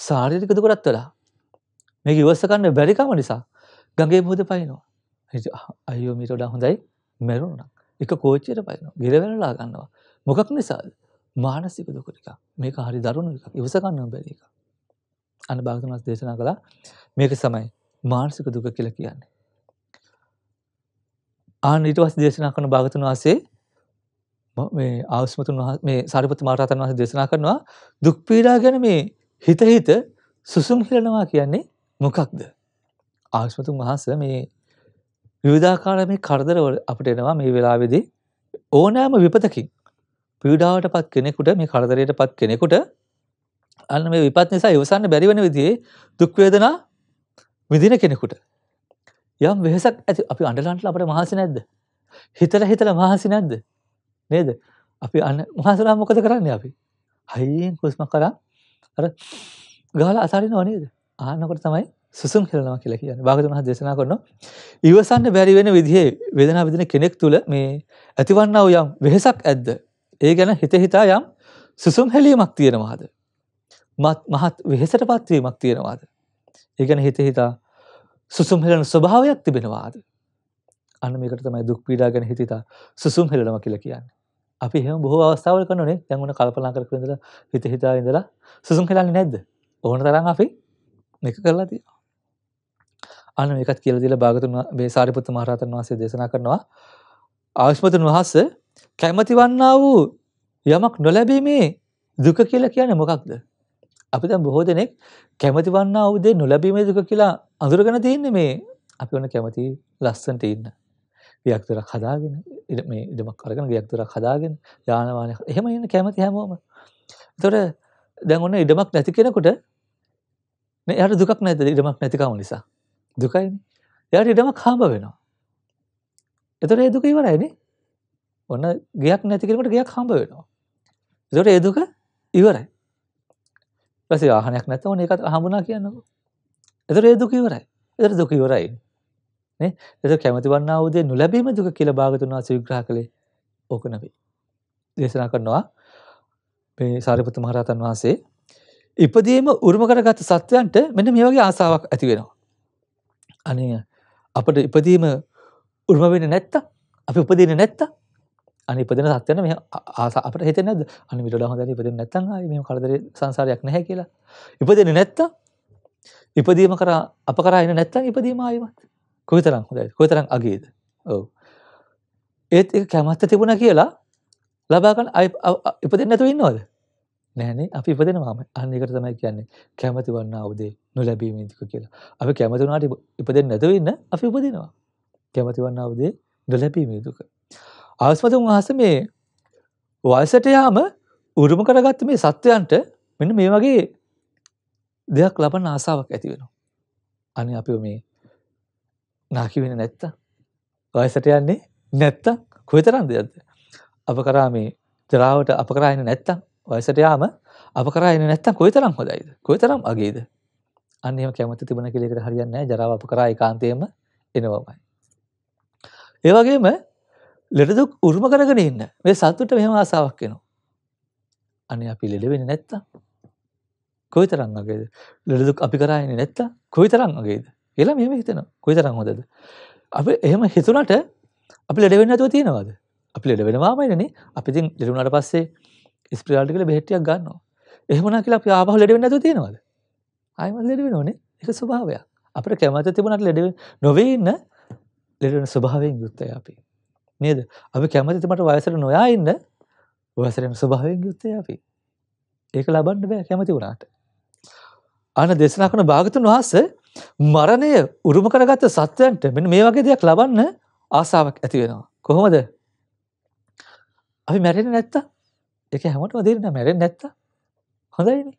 ශාරීරික දුකටත් වෙලා. මේක ඉවස ගන්න බැරි කම නිසා ගඟේ මුහුද පනිනවා. අයියෝ මීට වඩා හොඳයි මැරුණා. එක කෝච්චියට පනිනවා. ගිරවැළලා ගන්නවා. මොකක් නිසාද? මානසික දුක ටික. මේක හරි දරුණු එකක්. ඉවස ගන්න බැරි එකක්. අන්න භාගතුන් වහන්සේ දේශනා කළා මේක තමයි මානසික දුක කියලා කියන්නේ. ආන්න ඊට පස්සේ දේශනා කරන භාගතුන් වහන්සේ මේ ආස්මතුන් මේ සාරිපුත් මහරහතන් වහන්සේ දේශනා කරනවා දුක් පීඩා ගැන මේ හිත හිත සුසුම් හිලනවා කියන්නේ මොකක්ද? ආස්මතුන් වහන්සේ මේ විවිධාකාර මේ කරදරවල අපිට එනවා මේ වෙලාවේදී ඕනෑම විපතකින් පීඩාවටපත් කෙනෙකුට මේ කරදරයටපත් කෙනෙකුට අන්න මේ විපත් නිසා ඉවසන්න බැරි වෙන විදිහේ දුක් වේදනා විඳින කෙනෙකුට යම් වෙහසක් ඇති අපි අඬලන්ටලා අපිට මහන්සි නැද්ද? හිතලා හිතලා මහන්සි නැද්ද? නේද? අපි අන්න මහන්සලා මොකද කරන්නේ අපි? හයියෙන් කුස්ම කරා අර ගහලා අතාරිනව නේද? ආනකොට තමයි සුසුම් හෙලනවා කියලා කියන්නේ. භාගතුන් වහන්සේ දේශනා කරනවා. ඉවසන්න බැරි වෙන විදිහේ වේදනාව විඳින කෙනෙක් තුල මේ ඇතිවන්නා වූ යම් වෙහසක් ඇද්ද? ඒ ගැන හිත හිතා යම් සුසුම් හෙලීමක් තියෙනවාද? මහත් වෙහෙසට පත්වීමක් තියෙනවාද. ඒගැන හිත හිතා සුසුම් හෙලන ස්වභාවයක් තිබෙනවාද. අන්න මේකට තමයි දුක් පීඩා ගැන හිතතා සුසුම් හෙලනම කියලා කියන්නේ. අපි හෙම බොහෝ අවස්ථාවල කනනේ දැන්වන කල්පනා කර ඉඳලා හිත හිතා ඉඳලා සුසුම් හෙලන්නේ නැද්ද? ඕන තරම් අපි මේක කරලා තියෙනවා. අන්න මේකත් කියලා දීලා භාගතුන් මේ සාරිපුත්ත මහ රහතන් වහන්සේ දේශනා කරනවා ආයුෂ්මතුන් වහන්සේ කැමති වන්නා වූ යමක් නොලැබීමේ දුක කියලා කියන්නේ මොකක්ද? අපි දැන් බොහෝ දෙනෙක් කැමති වන්නා වූ දේ නොලැබීමේ දුක කියලා අඳුරගෙන තියන්නේ මේ අපි ඔන්න කැමති ලස්සනට ඉන්න. ගයක් දොරක් හදාගෙන මේ ඉඩමක් අරගෙන ගයක් දොරක් හදාගෙන යාන වාහන එහෙම ඉන්න කැමති හැමෝම. ඒතොර දැන් ඔන්න ඉඩමක් නැති කෙනෙකුට නේ එයාට දුකක් නැද්ද ඉඩමක් නැතිකම නිසා. දුකයිනේ. එයාට ඉඩමක් හම්බ වෙනවා. ඒතොර ඒ දුක ඉවරයිනේ. ඔන්න ගයක් නැති කෙනෙකුට ගයක් හම්බ වෙනවා. ඒතොර ඒ දුක ඉවරයි. ඊපස්සේ වාහනයක් නැත ඕනේ ඒකත් හම්බුණා කියන්නකො. එතකොට ඒ දුක ඉවරයි. එතකොට දුක ඉවරයි. නේ? එතකොට කැමති වන්නා වූ දේ නොලැබීම දුක කියලා භාගතුන් වහන්සේ විග්‍රහ කළේ ඕක නෙවෙයි. දේශනා කරනවා මේ සාරිපුත් මහ රහතන් වහන්සේ ඉපදීම උරුම කරගත් සත්වයන්ට මෙන්න මේ වගේ ආසාවක් ඇති වෙනවා. අනේ අපිට ඉපදීම උරුම වෙන්නේ නැත්තම් අපි උපදින්නේ නැත්තම් අනිපදන සත්‍යන මේ ආස අපට හිත නැද අනි විට හොඳ ඉපද නැත්තන් මේ කරදර සංසාරයක් නැහැ කියලා ඉපදෙන නැත්ත ඉපදීම කර අප කරන්න නැත්තන් ඉපදීම ආයමත් කොවිතරම් හොඳයි කොතරම් අගේද ඔව ඒත් එක කැමත්ත තිබුණ කියලා ලබාගන්න අයි ඉපදෙන් නැතු ඉන්නවද නෑනේ අපි ඉපදෙන මම අන්නකට තමයි කියන්නේ කැමති වන්න අවදේ නොලැබීමේදික කියලා අපි කැමතිනාට ඉපදෙන් නැතුව ඉන්න අපි උපදිනවා කැමති වන්න අවදේ නොලැබීමේ දුක ආස්මත උන්වහස මේ වයසට යාම උරුම කරගත්ත මේ සත්වයන්ට මෙන්න මේ වගේ දෙයක් ලබන ආසාවක් ඇති වෙනවා. අනි අපි මේ නාකි වෙන නැත්ත වයසට යන්නේ නැත්ත කොයිතරම් දෙයක්ද. අප කරා මේ ජරාවට අප කරායන නැත්තම් වයසට යාම අප කරායන නැත්තම් කොයිතරම් හොදයිද කොයිතරම් අගේද අන්න එහෙම කැමති තිබුණ කෙලෙකට හරියන්නේ නැහැ ජරාව අප කරා ඒකාන්තයෙන්ම එනවමයි. ඒ වගේම ලෙඩදුක් උරුම කරගෙන ඉන්න මේ සතුට මෙහම ආසාාවක් වෙනවා. අනේ අපි ලෙඩවෙෙන නැත්ත කොයි තරං වගේද ලෙඩදුක් අපි කරායන නැත්ත කොයි තරං වගේද කියලා මෙම හිතන කොයි තරං හොදද. අපි එහෙම හිතුනට අපි ලෙඩවෙන්න ඇතුව තියෙනවාද අපි ලෙඩ වෙනවාමයිනනේ අපිතින් ලෙරුණට පස්සේ ස්ප්‍රාල්ටි කළ බෙට්ටියක් ගන්නවා එහමනා කියලා අපි ආපහ ලෙඩවෙන්න ඇතුව තියෙනවාද අයම ලෙඩවෙන ඕනේ එක ස්වභාවයක් අපට කැමත තිබුණට ලෙඩ නොවේ ඉන්න ලෙඩන ස්වභාවයෙන් යුත්තය අපි නේද අපි කැමති තමට වයසට නොයා ඉන්න වයසරෙන් ස්වභාවයෙන් යුත්තේ අපි ඒක ලබන්න බෑ කැමති වුණාට අන දේශනා කරන භාගතුන් වහස මරණය උරුම කරගත්ත සත්‍යයන්ට මෙන්න මේ වගේ දෙයක් ලබන්න ආසාවක් ඇති වෙනවා කොහොමද අපි මැරෙන්නේ නැත්තා ඒක හැමෝටම දෙන්න මැරෙන්නේ නැත්තා හොඳයිනේ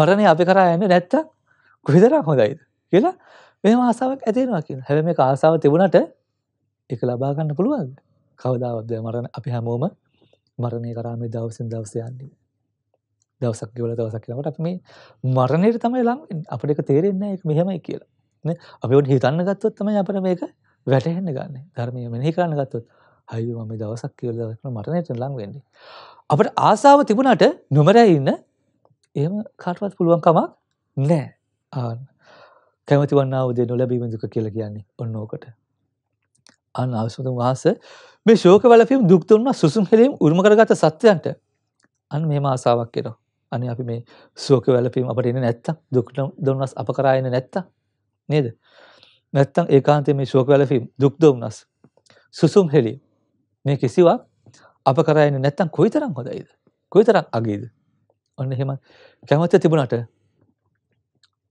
මරණය අපි කරා යන්නේ නැත්තා කොහෙතරම් හොඳයිද කියලා මෙහෙම ආසාවක් ඇති වෙනවා කියලා හැබැයි මේක ආසාව තිබුණාට එක ලබාගන්න පුළුවන්ද කවදාවත්ද මරණ අපි හැමෝම මරණය කරාමේ දවසින් දවසයන්නේ දවසක් ගවල දවසක් කියනකට අප මේ මරණයට තමයි ලං අපට එක තේරෙන්නේ එක මෙහෙමයි කියලා අපිට හිතන්න ගත්තොත් තමයි අපට මේක වැටහෙන්න ගන්න ධර්මය මෙහි කරන්න ගත්තොත් හයු මම දවසක් කියල දක්න මරණයට ලං වෙන්නේ අපට ආසාාව තිබුණට නොමරැයි ඉන්න එම කාටවත් පුළුවන් කමක් නෑ ආන්න කැමතිවන්නාව දේ නොලැබීමදුක කියලා කියන්නේ ඔන්නෝකට අන්න ආවිසුතුන් වහන්සේ මේ ශෝක වැළපීම් දුක් දුන්නා සුසුම් හෙලීම් උරුම කරගත සත්‍යයන්ට අන්න මෙහෙම ආසාවක් එනවා. අනේ අපි මේ ශෝක වැළපීම් අපිට ඉන්නේ නැත්තම් දුක් දුන්නස් අප කරා ඉන්නේ නැත්තම් නේද? නැත්තම් ඒකාන්තයෙන් මේ ශෝක වැළපීම් දුක් දුන්නස් සුසුම් හෙලීම් මේ කිසිවක් අප කරා ඉන්නේ නැත්තම් කොයිතරම් හොඳයිද? කොයිතරම් අගේද? ඔන්න එහෙම කැමැත්ත තිබුණාට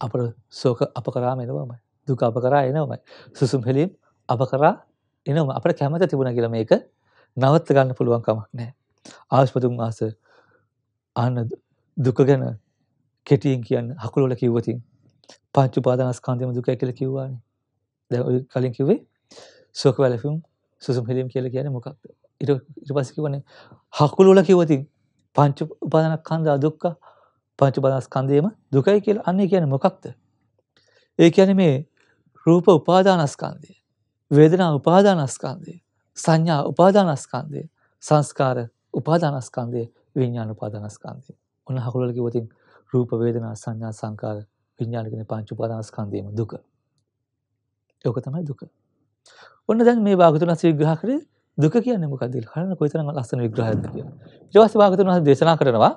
අපර ශෝක අප කරාම එනවාමයි. දුක අප කරා එනවාමයි. සුසුම් හෙලීම් අප කරා එනම් අපට කැමත තිබුණ කියලා මේක නවත්ත ගන්න පුළුවන් කමක් නෑ. ආශ්පතුන් ආස අන්න දුක ගැන කෙටියෙන් කියන්න හකුලොල කිව්වතින් පංචු පාදනස්කාන්තයම දුක කියල කිව්වාන දැ කලින් කිවේ සෝක වැලෆුම් සුසුම් හෙලීම් කියල කියන මොකක් ඉරිපස කිවන හකුලොල කිවතින් පංචු උපාදනක් කන්දා දුක්ක පංචු පදස්කන්දයම දුකයි කියල අන්නේ කියන මොකක්ද. ඒ කියන මේ රූප උපාදානස්කන්දය වේදනා උපාදානස්කන්ධය සංඥා උපාදානස්කන්ධය සංස්කාර උපාදානස්කන්ධය විඥාන උපාදානස්කන්ධය ඔන්න හකුලල කිව්වොතින් රූප වේදනා සංඥා සංකාර විඥාන කියන පංච උපාදානස්කන්ධයම දුක ඒක තමයි දුක ඔන්න දැන් මේ භාගතුන් අස විග්‍රහ කරේ දුක කියන්නේ මොකක්ද කියලා හරන කොයිතරම් ලස්සන විග්‍රහයක්ද කියලා ඊට පස්සේ භාගතුන් අස දේශනා කරනවා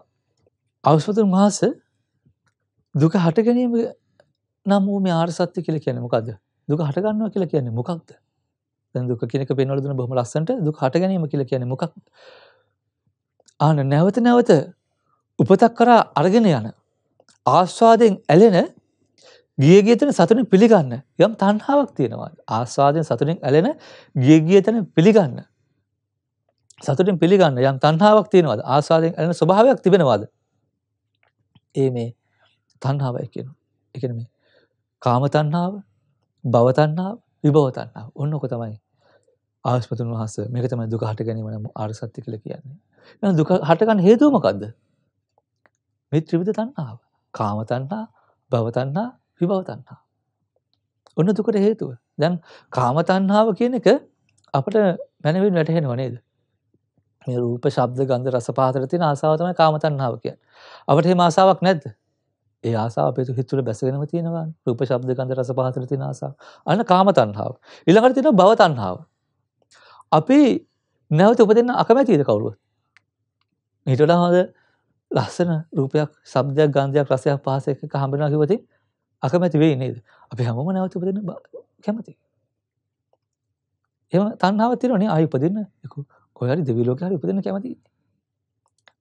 අවස්වතුන් මහස දුක හට ගැනීම නම් වූ මේ ආර්ය සත්‍ය කියලා කියන්නේ මොකද්ද දුක හට ගන්නවා කියලා කියන්නේ මොකක්ද දැන් දුක කියන එක පෙන්වලා දුන්න බොහොම ලස්සනට දුක හට ගැනීම කියලා කියන්නේ මොකක්ද? ආන නැවත නැවත උපතක් කරා අරගෙන යන ආස්වාදයෙන් ඇලෙන ගිය ගිය තැන සතුටින් පිළිගන්න යම් තණ්හාවක් තියෙනවා. ආස්වාදයෙන් සතුටින් ඇලෙන ගිය ගිය තැන පිළිගන්න. සතුටින් පිළිගන්න යම් තණ්හාවක් තියෙනවාද? ආස්වාදයෙන් ඇලෙන ස්වභාවයක් තිබෙනවාද? ඒ මේ තණ්හාවයි කියනවා. ඒ කියන්නේ මේ කාම තණ්හාව, භව තණ්හාව, විභව තණ්හාව. ඔන්න ඔක තමයි ආස්පතුන් වහස මේක තමයි දුක හට ගැනීම නම් ආර්ය සත්‍ය කියලා කියන්නේ. එහෙනම් දුක හටගන්න හේතුව මොකද්ද? මේ ත්‍රිවිධ තණ්හාව. කාම තණ්හා, භව තණ්හා, විභව තණ්හා. ඔන්න දුකට හේතුව. දැන් කාම තණ්හාව කියන එක අපිට මනවින් වැටහෙනව නේද? මේ රූප, ශබ්ද, ගන්ධ, රස, පහතර තියෙන ආසාව තමයි කාම තණ්හාව කියන්නේ. අපිට එහෙම ආසාවක් නැද්ද? ඒ ආසාව අපේ හිත තුළ බැසගෙනම තියෙනවා. රූප, ශබ්ද, ගන්ධ, රස, පහතර තියෙන ආසාව. අන්න කාම තණ්හාව. ඊළඟට තියෙනවා භව තණ්හාව. අපි නැවත උපදින්න අකමැතිද කවුරුවත්? ඊට වඩා හොඳ ලස්සන රූපයක්, ශබ්දයක්, ගන්ධයක්, රසයක්, පහසයක් එක හම්බෙනවා කිව්වොත් අකමැති වෙයි නේද? අපි හැමෝම නැවත උපදින්න කැමතියි. එහෙම තණ්හාවක් තියෙනවනේ ආයි උපදින්න. ඒක ඔය හරි දිවි ලෝකේ හරි උපදින්න කැමතියි.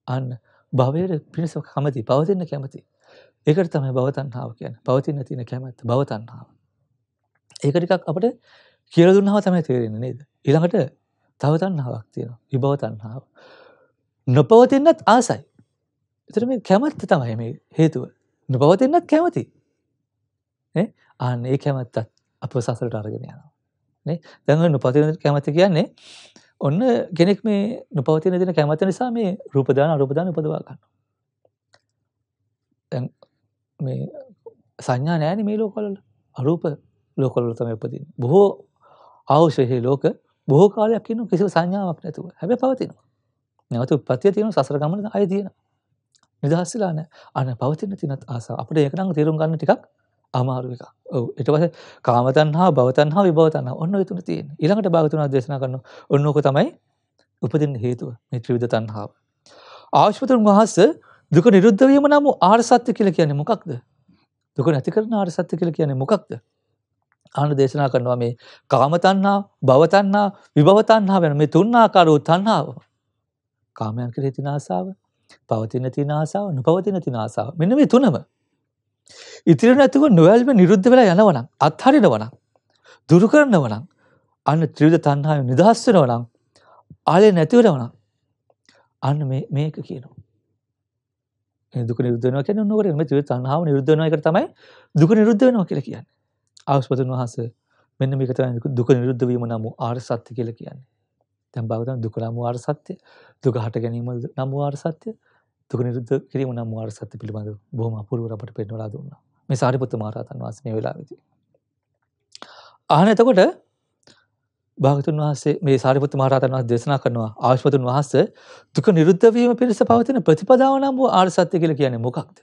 අන්න භවයේ පිණිස කැමති, පවතින්න කැමතියි. ඒකට තමයි භව තණ්හාව කියන්නේ. පවතින තියෙන කැමැත්ත භව තණ්හාව. ඒක ටිකක් අපිට කියල දුන්නාව තමයි තේරෙන නේද. ඉළඟට තවතන්නාවක් තියෙන විභවතන්නාව. නොපවතින්නත් ආසයි. එතර මේ කැමත්ත තමයි මේ හේතුව. නොපවතින්නත් කැමති. ආන ඒ කැමත්තත් අප සසලට අරගෙන යනවා. දැඟ නොපතින කැමති කියන්නේ ඔන්න කෙනෙක් මේ නොපවතින දෙන කැමත නිසා මේ රූපදාන අරුපදාන උපදවා ගන්න. මේ සංඥා නෑන මේ ලෝකොලල අරූප ලෝකොලල තම උපදින් බොහෝ ආවශයහි ලෝක බොහෝ කාලයක් ඉන්න කිසිව සංඥාවක් නැතුව හැබැ පවතිනවා. නැවත උපත්තිය තියෙන සසර ගමන අය තියෙනවා. නිදහස්සලා නෑ. අන්න පවතින තිනත් ආසාව. අපිට ඒක නම් තේරුම් ගන්න ටිකක් අමාරු එකක්. ඔව් ඊට පස්සේ කාමතණ්හා, භවතණ්හා, විභවතණ්හා ඔන්න ඔය තුන තියෙනවා. ඊළඟට භාගතුනා දේශනා කරනවා. ඔන්න ඕක තමයි උපදින්න හේතුව මේ ත්‍රිවිධ තණ්හාව. ආශුතුන් වහන්සේ දුක නිරුද්ධ වීම නම් ආර්ය සත්‍ය කියලා කියන්නේ මොකක්ද? දුක නැති කරන ආර්ය සත්‍ය කියලා කියන්නේ මොකක්ද? ආන දේශනා කරනවා මේ කාම තණ්හා, භව තණ්හා, විභව තණ්හා වෙන මේ තුන් ආකාර වූ තණ්හාව. කාමයන් කෙරෙහි තියෙන ආසාව, පවතින තියෙන ආසාව, නොපවතින තියෙන ආසාව. මෙන්න මේ තුනම. ඉතිරි නැතුව නොයල්ම නිරුද්ධ වෙලා යනවනම්, අත්හරිනවනම්, දුරු කරනවනම්, අන්න ත්‍රිවිධ තණ්හාවෙන් නිදහස් වෙනවනම්, ආලේ නැති වෙනවනම් අන්න මේ මේක කියනවා. දුක නිරුද්ධ වෙනවා කියන්නේ මොනවද? මේ ත්‍රිවිධ තණ්හාව නිරුද්ධ වෙනවා ඒකට තමයි දුක නිරුද්ධ වෙනවා කියලා කියන්නේ. ආස්පතුන් වහස මෙන්න මේක තමයි දුක නිරුද්ධ වීම නම් ආර්ය සත්‍ය කියලා කියන්නේ. දැන් භාගතුන් දුක නම් ආර්ය සත්‍ය, දුක හට ගැනීම නම් ආර්ය සත්‍ය, දුක නිරුද්ධ කිරීම නම් ආර්ය සත්‍ය පිළිබඳව බොහොම අපූර්ව අපට පෙන්වලා දුන්නා. මේ සාරිපුත්ත මහ රහතන් වහන්සේ මේ වෙලාවේදී. ආහන එතකොට භාගතුන් වහන්සේ මේ සාරිපුත්ත මහ රහතන් වහන්සේ දේශනා කරනවා ආස්පතුන් වහන්සේ දුක නිරුද්ධ වීම පිණිස පවතින ප්‍රතිපදාව නම් ආර්ය සත්‍ය කියලා කියන්නේ මොකක්ද?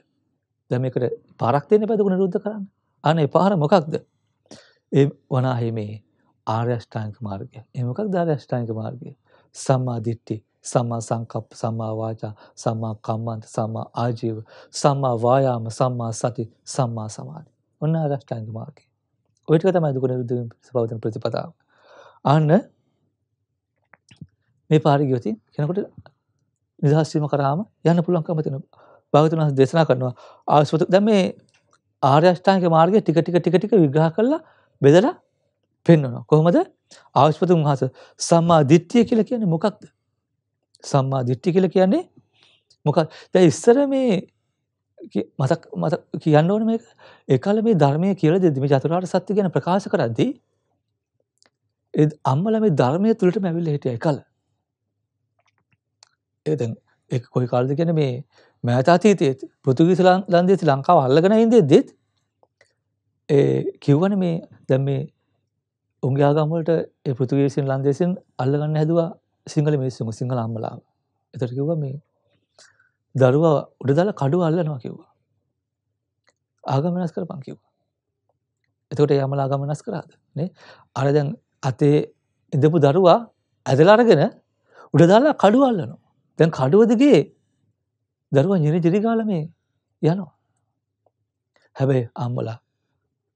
දැන් මේකට පාරක් දෙන්න බෑ දුක නිරුද්ධ කරන්න. අනේ පාර මොකක්ද? ඒ වනාහි මේ ආර්ය අෂ්ටාංගික මාර්ගය. එහෙනම් මොකක්ද ආර්ය අෂ්ටාංගික මාර්ගය? සම්මා දිට්ඨි, සම්මා සංකප්ප, සම්මා වාචා, සම්මා කම්මන්ත, සම්මා ආජීව, සම්මා වායාම, සම්මා සති, සම්මා සමාධි. ඔන්න ආර්ය අෂ්ටාංගික මාර්ගය. ඔය ටික තමයි දුක නිරුද්ධ වීම සබවතන ප්‍රතිපදාව. ආන්න මේ පාරේ ගියොත් කෙනෙකුට නිදහස් වීම කරාම යන්න පුළුවන්කම තියෙනවා. භාගතුන් වහන්සේ දේශනා කරනවා ආස්වත දැන් මේ ආර්ය අෂ්ටාංගික මාර්ගය ටික ටික ටික ටික විග්‍රහ කළා බෙදලා පෙන්වනවා. කොහොමද? ආශිපතුන් වහන්සේ සම්මා දිට්ඨිය කියලා කියන්නේ මොකක්ද? සම්මා දිට්ඨිය කියලා කියන්නේ මොකක්ද? දැන් ඉස්සර මේ මතක් මතක් කියන්න ඕනේ මේක. ඒකල මේ ධර්මයේ කියලා දෙද්දි මේ චතුරාර්ය සත්‍ය ගැන ප්‍රකාශ කරද්දී ඒ අම්මලා මේ ධර්මයේ තුලටම ඇවිල්ලා හිටියා ඒකල. ඒ දැන් ඒක කොයි කාලෙද කියන්නේ මේ මෑත අතීතයේ පෘතුගීස ලන්දේසි ලංකාව අල්ලගෙන ඉඳෙද්දිත් ඒ කිව්වන මේ දැම් මේ උන්ගේ ආගම්වලට ඒ පෘතුගේසින් ලන්දේසින් අල්ලගන්න හැදවා සිංහල මිනිස්සුම සිංහල අම්මලාව එතට කිව්ව මේ දරුවා උඩ දාලා කඩු අල්ලනවා කිව්වා ආගම වෙනස් කරපන් කිව්වා එතකොට යමලා ආගම වෙනස් කරාද නේ අර දැන් අතේ ඉඳපු දරුවා ඇදලා අරගෙන උඩ දාලා කඩු අල්ලනවා දැන් කඩුව දිගේ දරුවා ජිරි ජිරි ගාලා මේ යනවා හැබැයි අම්මලා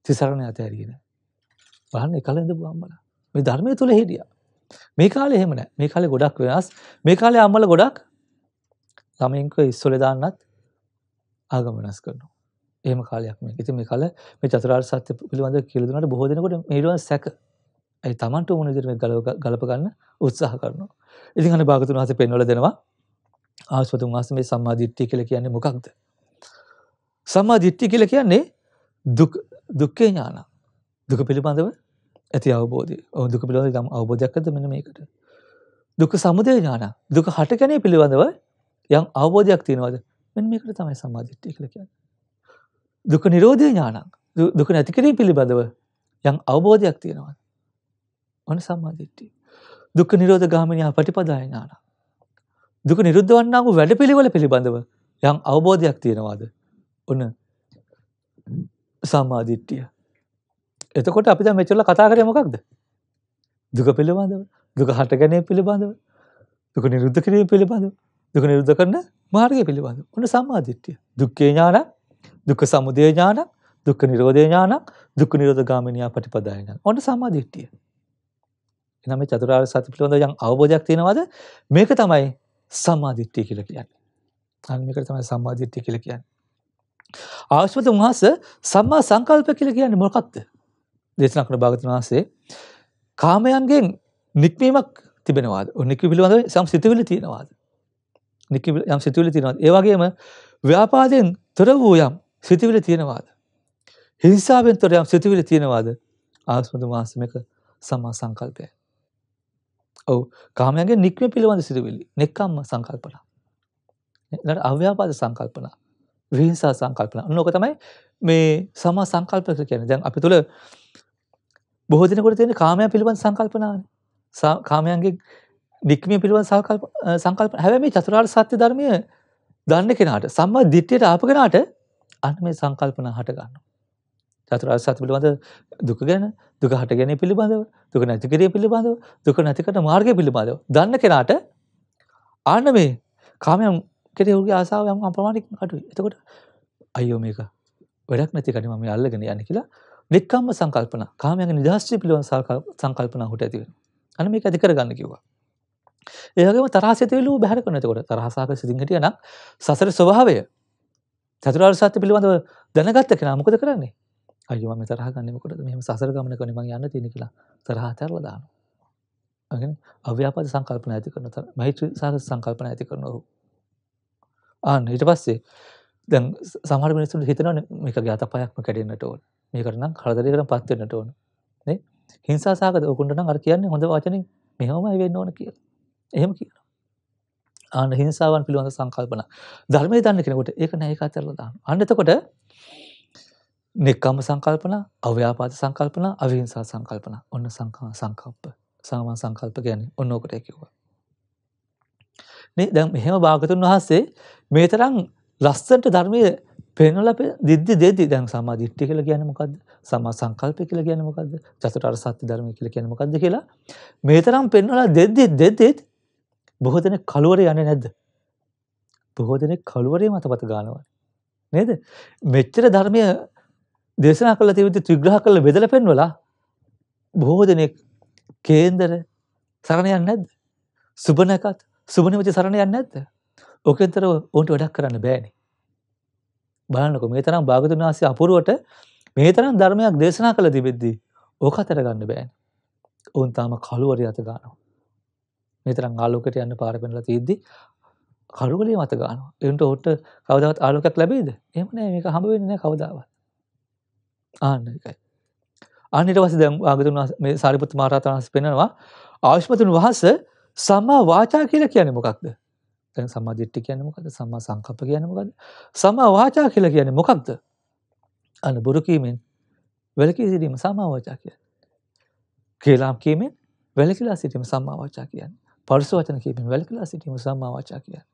තිසරණ ඇතැරගෙන. බලන්න එකල ඉඳපු අම්මලා. මේ ධර්මය තුළ හිටියා. මේ කාලේ එහෙම නැහැ. මේ කාලේ ගොඩක් වෙනස්. මේ කාලේ අම්මලා ගොඩක් ළමයින්ක ඉස්සොලේ දාන්නත් ආගම වෙනස් කරනවා. එහෙම කාලයක් මේක. ඉතින් මේ කාලේ මේ චතුරාර්ය සත්‍ය පිළිබඳව කියලා දුන්නාට බොහෝ දෙනෙකුට මේවන් සැක ඇයි තමන්ට ඕන විදිහට ගලව ගලප ගන්න උත්සාහ කරනවා. ඉතින් අනේ භාගතුන් වහන්සේ පෙන්වලා දෙනවා ආස්වතුන් වහන්සේ මේ සම්මා දිට්ඨිය කියලා කියන්නේ මොකක්ද? සම්මා දිට්ඨිය කියලා කියන්නේ දුක දුක්ඛ ඥාන. දුක පිළිබඳව ඇති අවබෝධය. ඔව් දුක පිළිබඳව යම් අවබෝධයක් ඇද්ද මෙන්න මේකට. දුක සමුදය ඥාන. දුක හට ගැනීම පිළිබඳව යම් අවබෝධයක් තියෙනවද? මෙන්න මේකට තමයි සම්මාදිට්ඨිය කියලා කියන්නේ. දුක නිරෝධය ඥානං. දුක නැති කිරීම පිළිබඳව යම් අවබෝධයක් තියෙනවද? ඔන්න සම්මාදිට්ඨිය. දුක නිරෝධ ගාමිනී අපටිපදාය ඥානං. දුක නිරුද්ධ වන්නා වූ වැඩපිළිවෙල පිළිබඳව යම් අවබෝධයක් තියෙනවද? ඔන්න සම්මාධිට්ටිය. එතකොට අපි මෙචරල කතා කරය මොකක්ද. දුක පිළිබඳව දුක හටගැනය පිළිබඳව දුක නිරුද්ධ කිරීම පිළිබඳව දුක නිරුද්ධ කරන මාර්ගය පිළිබඳ ඔන්න සම්මාධිට්්‍යය දුක්කේ ඥාන දුක සමුදය ඥාන දුක්ක නිරෝධය ඥානක් දුක නිරෝධ ගාමිනයා පටිපදායන ඔන්න සම්මාධිට්්‍යිය එනම චතුරාර් සති පිළිබඳ යම් අවබෝධයක් තියෙනවද මේක තමයි සම්මාධිට්්‍යය කියල කියන්න අන්මිකට තමයි සම්මාධිට්්‍යය කියල කියන්න ආශ්‍රත වහස සම්මා සංකල්ප කියලා කියන්නේ මොකක්ද? දේශනා කරන භාගතුන් වහන්සේ කාමයන්ගෙන් නික්මීමක් තිබෙනවාද? නික්මී පිළිබඳව සම් සිතුවිලි තියෙනවාද? නික්මී යම් සිතුවිලි තියෙනවාද? ඒ වගේම ව්‍යාපාදයෙන් තොර වූ යම් සිතුවිලි තියෙනවාද? හිංසාවෙන් තොර යම් සිතුවිලි තියෙනවාද? ආශ්‍රත වහස මේක සම්මා සංකල්පයයි. ඔව් කාමයන්ගෙන් නික්මී පිළිබඳ සිතුවිලි, නෙක්ඛම්ම සංකල්පනා. ඊළඟ අව්‍යාපාද සංකල්පනා. විහිංසා සංකල්පන. අන්න ඕක තමයි මේ සමා සංකල්ප කියලා කියන්නේ. දැන් අපි තුල බොහෝ දිනකට තියෙන කාමයන් පිළිබඳ සංකල්පනානේ. කාමයන්ගේ නික්මිය පිළිබඳ සංකල්ප සංකල්ප හැබැයි මේ චතුරාර්ය සත්‍ය ධර්මය දන්න කෙනාට සම්මා දිට්ඨියට ආපු කෙනාට අන්න මේ සංකල්පන හට ගන්නවා. චතුරාර්ය සත්‍ය පිළිබඳ දුක ගැන දුක හට ගැනීම පිළිබඳව දුක නැති කිරීම පිළිබඳව දුක නැති කරන මාර්ගය පිළිබඳව දන්න කෙනාට ආන්න මේ කාමයන් කෙරේ ඔහුගේ ආසාව යම් අප්‍රමාණිකම කටුයි. එතකොට අයියෝ මේක වැඩක් නැති කඩේ මම අල්ලගෙන යන්නේ කියලා නික්කම්ම සංකල්පන කාමයන් නිදහස්ත්‍රි පිළිවන් සංකල්පන හොට ඇති වෙනවා. අන්න මේක ඇති කරගන්න කිව්වා. ඒ වගේම තරහස ඇතිවිලු බහැර කරන එතකොට තරහසාක සිතින් හිටියනම් සසර ස්වභාවය චතුරාර්ය සත්‍ය පිළිබඳව දැනගත්ත කෙනා මොකද කරන්නේ? අයියෝ මම තරහ ගන්නෙ මොකටද? මෙහෙම සසර ගමනක නේ මං යන්න තියෙන්නේ කියලා තරහ අතහැරලා දානවා. අගෙන අව්‍යාපාද සංකල්පන ඇති කරන මෛත්‍රී සාගත සංකල්පන ඇති කරන ඔහු ආන්න ඊට පස්සේ දැන් සමහර මිනිස්සුන්ට හිතනවනේ මේකගේ අතපයක්ම කැඩෙන්නට ඕන. මේකට නම් කරදරයකට පත් වෙන්නට ඕන. නේ? හිංසා සාගත ඔකුන්ට නම් අර කියන්නේ හොඳ වචනෙන් මෙහෙමමයි වෙන්න ඕන කියලා. එහෙම කියනවා. ආන්න හිංසාවන් පිළිබඳ සංකල්පන. ධර්මයේ දන්න කෙනෙකුට ඒක නෑ ඒක අතරලා දාන්න. අන්න එතකොට නෙක්කම් සංකල්පන, අව්‍යාපාද සංකල්පන, අවිහිංසා සංකල්පන. ඔන්න සංකල්ප. සාමාන්‍ය සංකල්ප කියන්නේ ඔන්න ඔකට කිව්වා. නේ දැන් මෙහෙම භාගතුන් වහන්සේ මේ තරම් ලස්සනට ධර්මයේ පෙන්වලා දිද්දි දෙද්දි දැන් සම්මා දිට්ඨිය කියලා කියන්නේ මොකද්ද? සම්මා සංකල්පය කියලා කියන්නේ මොකද්ද? චතුරාර්ය සත්‍ය ධර්මය කියලා කියන්නේ මොකද්ද කියලා මේ තරම් පෙන්වලා දෙද්දි දෙද්දි බොහෝ දෙනෙක් කලවර යන්නේ නැද්ද? බොහෝ දෙනෙක් කලවරේ මතපත ගන්නවා. නේද? මෙච්චර ධර්මය දේශනා කළ තියෙද්දි විග්‍රහ කළ බෙදලා පෙන්වලා බොහෝ දෙනෙක් කේන්දර සරණ යන්නේ නැද්ද? සුබ නැකත් සුබනිවති සරණ යන්න ඇත්ද ඕකෙන්තර ඔවුන්ට වැඩක් කරන්න බෑනි. බලන්නක මේ තරම් භාගතුන් වහන්සේ අපුරුවට මේ තරම් ධර්මයක් දේශනා කළ තිබෙද්දී ඕක අතර ගන්න බෑන. ඔවුන් තාම කළුවරි අත ගානවා. මේ තරම් ආලෝකට යන්න පාර පෙන්ලා තියෙද්දි කළුවලේ මත ගානවා. එවුන්ට ඔහුට කවදාවත් ආලෝකයක් ලැබෙයිද? එහෙම නෑ මේක හම්බ වෙන්නේ නෑ කවදාවත්. ආන්න එකයි. අනිට පස්සේ දැන් ආගතුන් මේ සාරිපුත් මහරහතන් වහන්සේ පෙන්නවා ආයුෂ්මතුන් වහන්සේ සම්මා වාචා කියලා කියන්නේ මොකක්ද? දැන් සම්මා දිට්ඨිය කියන්නේ මොකද්ද? සම්මා සංකප්ප කියන්නේ මොකද්ද? සම්මා වාචා කියලා කියන්නේ මොකක්ද? අන්න බොරු කීමෙන් වැළකී සිටීම සම්මා වාචා කියන්නේ. කේලම් කීමෙන් වැළකීලා සිටීම සම්මා වාචා කියන්නේ. පරුස වචන කීමෙන් වැළකීලා සිටීම සම්මා වාචා කියන්නේ.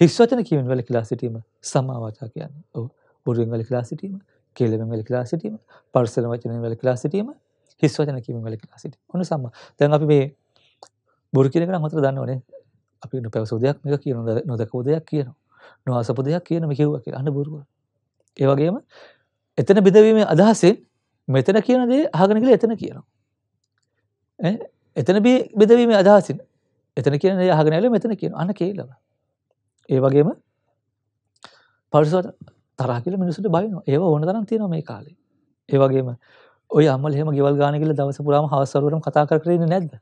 හිස් වචන කීමෙන් වැළකීලා සිටීම සම්මා වාචා කියන්නේ. ඔව්. බොරුවෙන් වැළකීලා සිටීම, කේලමෙන් වැළකීලා සිටීම, පරුසන වචනෙන් වැළකීලා සිටීම, හිස් වචන කීමෙන් වැළකීලා සිටීම. ඔන්න සම්මා. දැන් අපි මේ බොරු කියන එක නම් හතර දන්නවනේ. අපි නොපැවසූ දෙයක් මේක කියනවා නොදකපු දෙයක් කියනවා. නොඅසපු දෙයක් කියන මේ කිව්වා කියලා අන්න බොරුව. ඒ වගේම එතන බෙදවීමේ අදහසෙන් මෙතන කියන දේ අහගෙන ගිහලා එතන කියනවා. ඈ එතන බෙදවීමේ අදහසින් එතන කියන දේ අහගෙන ඇවිල්ලා මෙතන කියනවා. අන්න කේලව. ඒ වගේම පරිසර තරහ කියලා මිනිස්සුන්ට බය වෙනවා. ඒව ඕන තරම් තියෙනවා මේ කාලේ. ඒ වගේම ඔය අම්මල එහෙම ගෙවල් ගාන කියලා දවස පුරාම හවස් වරුවටම කතා කර කර ඉන්නේ නැද්ද?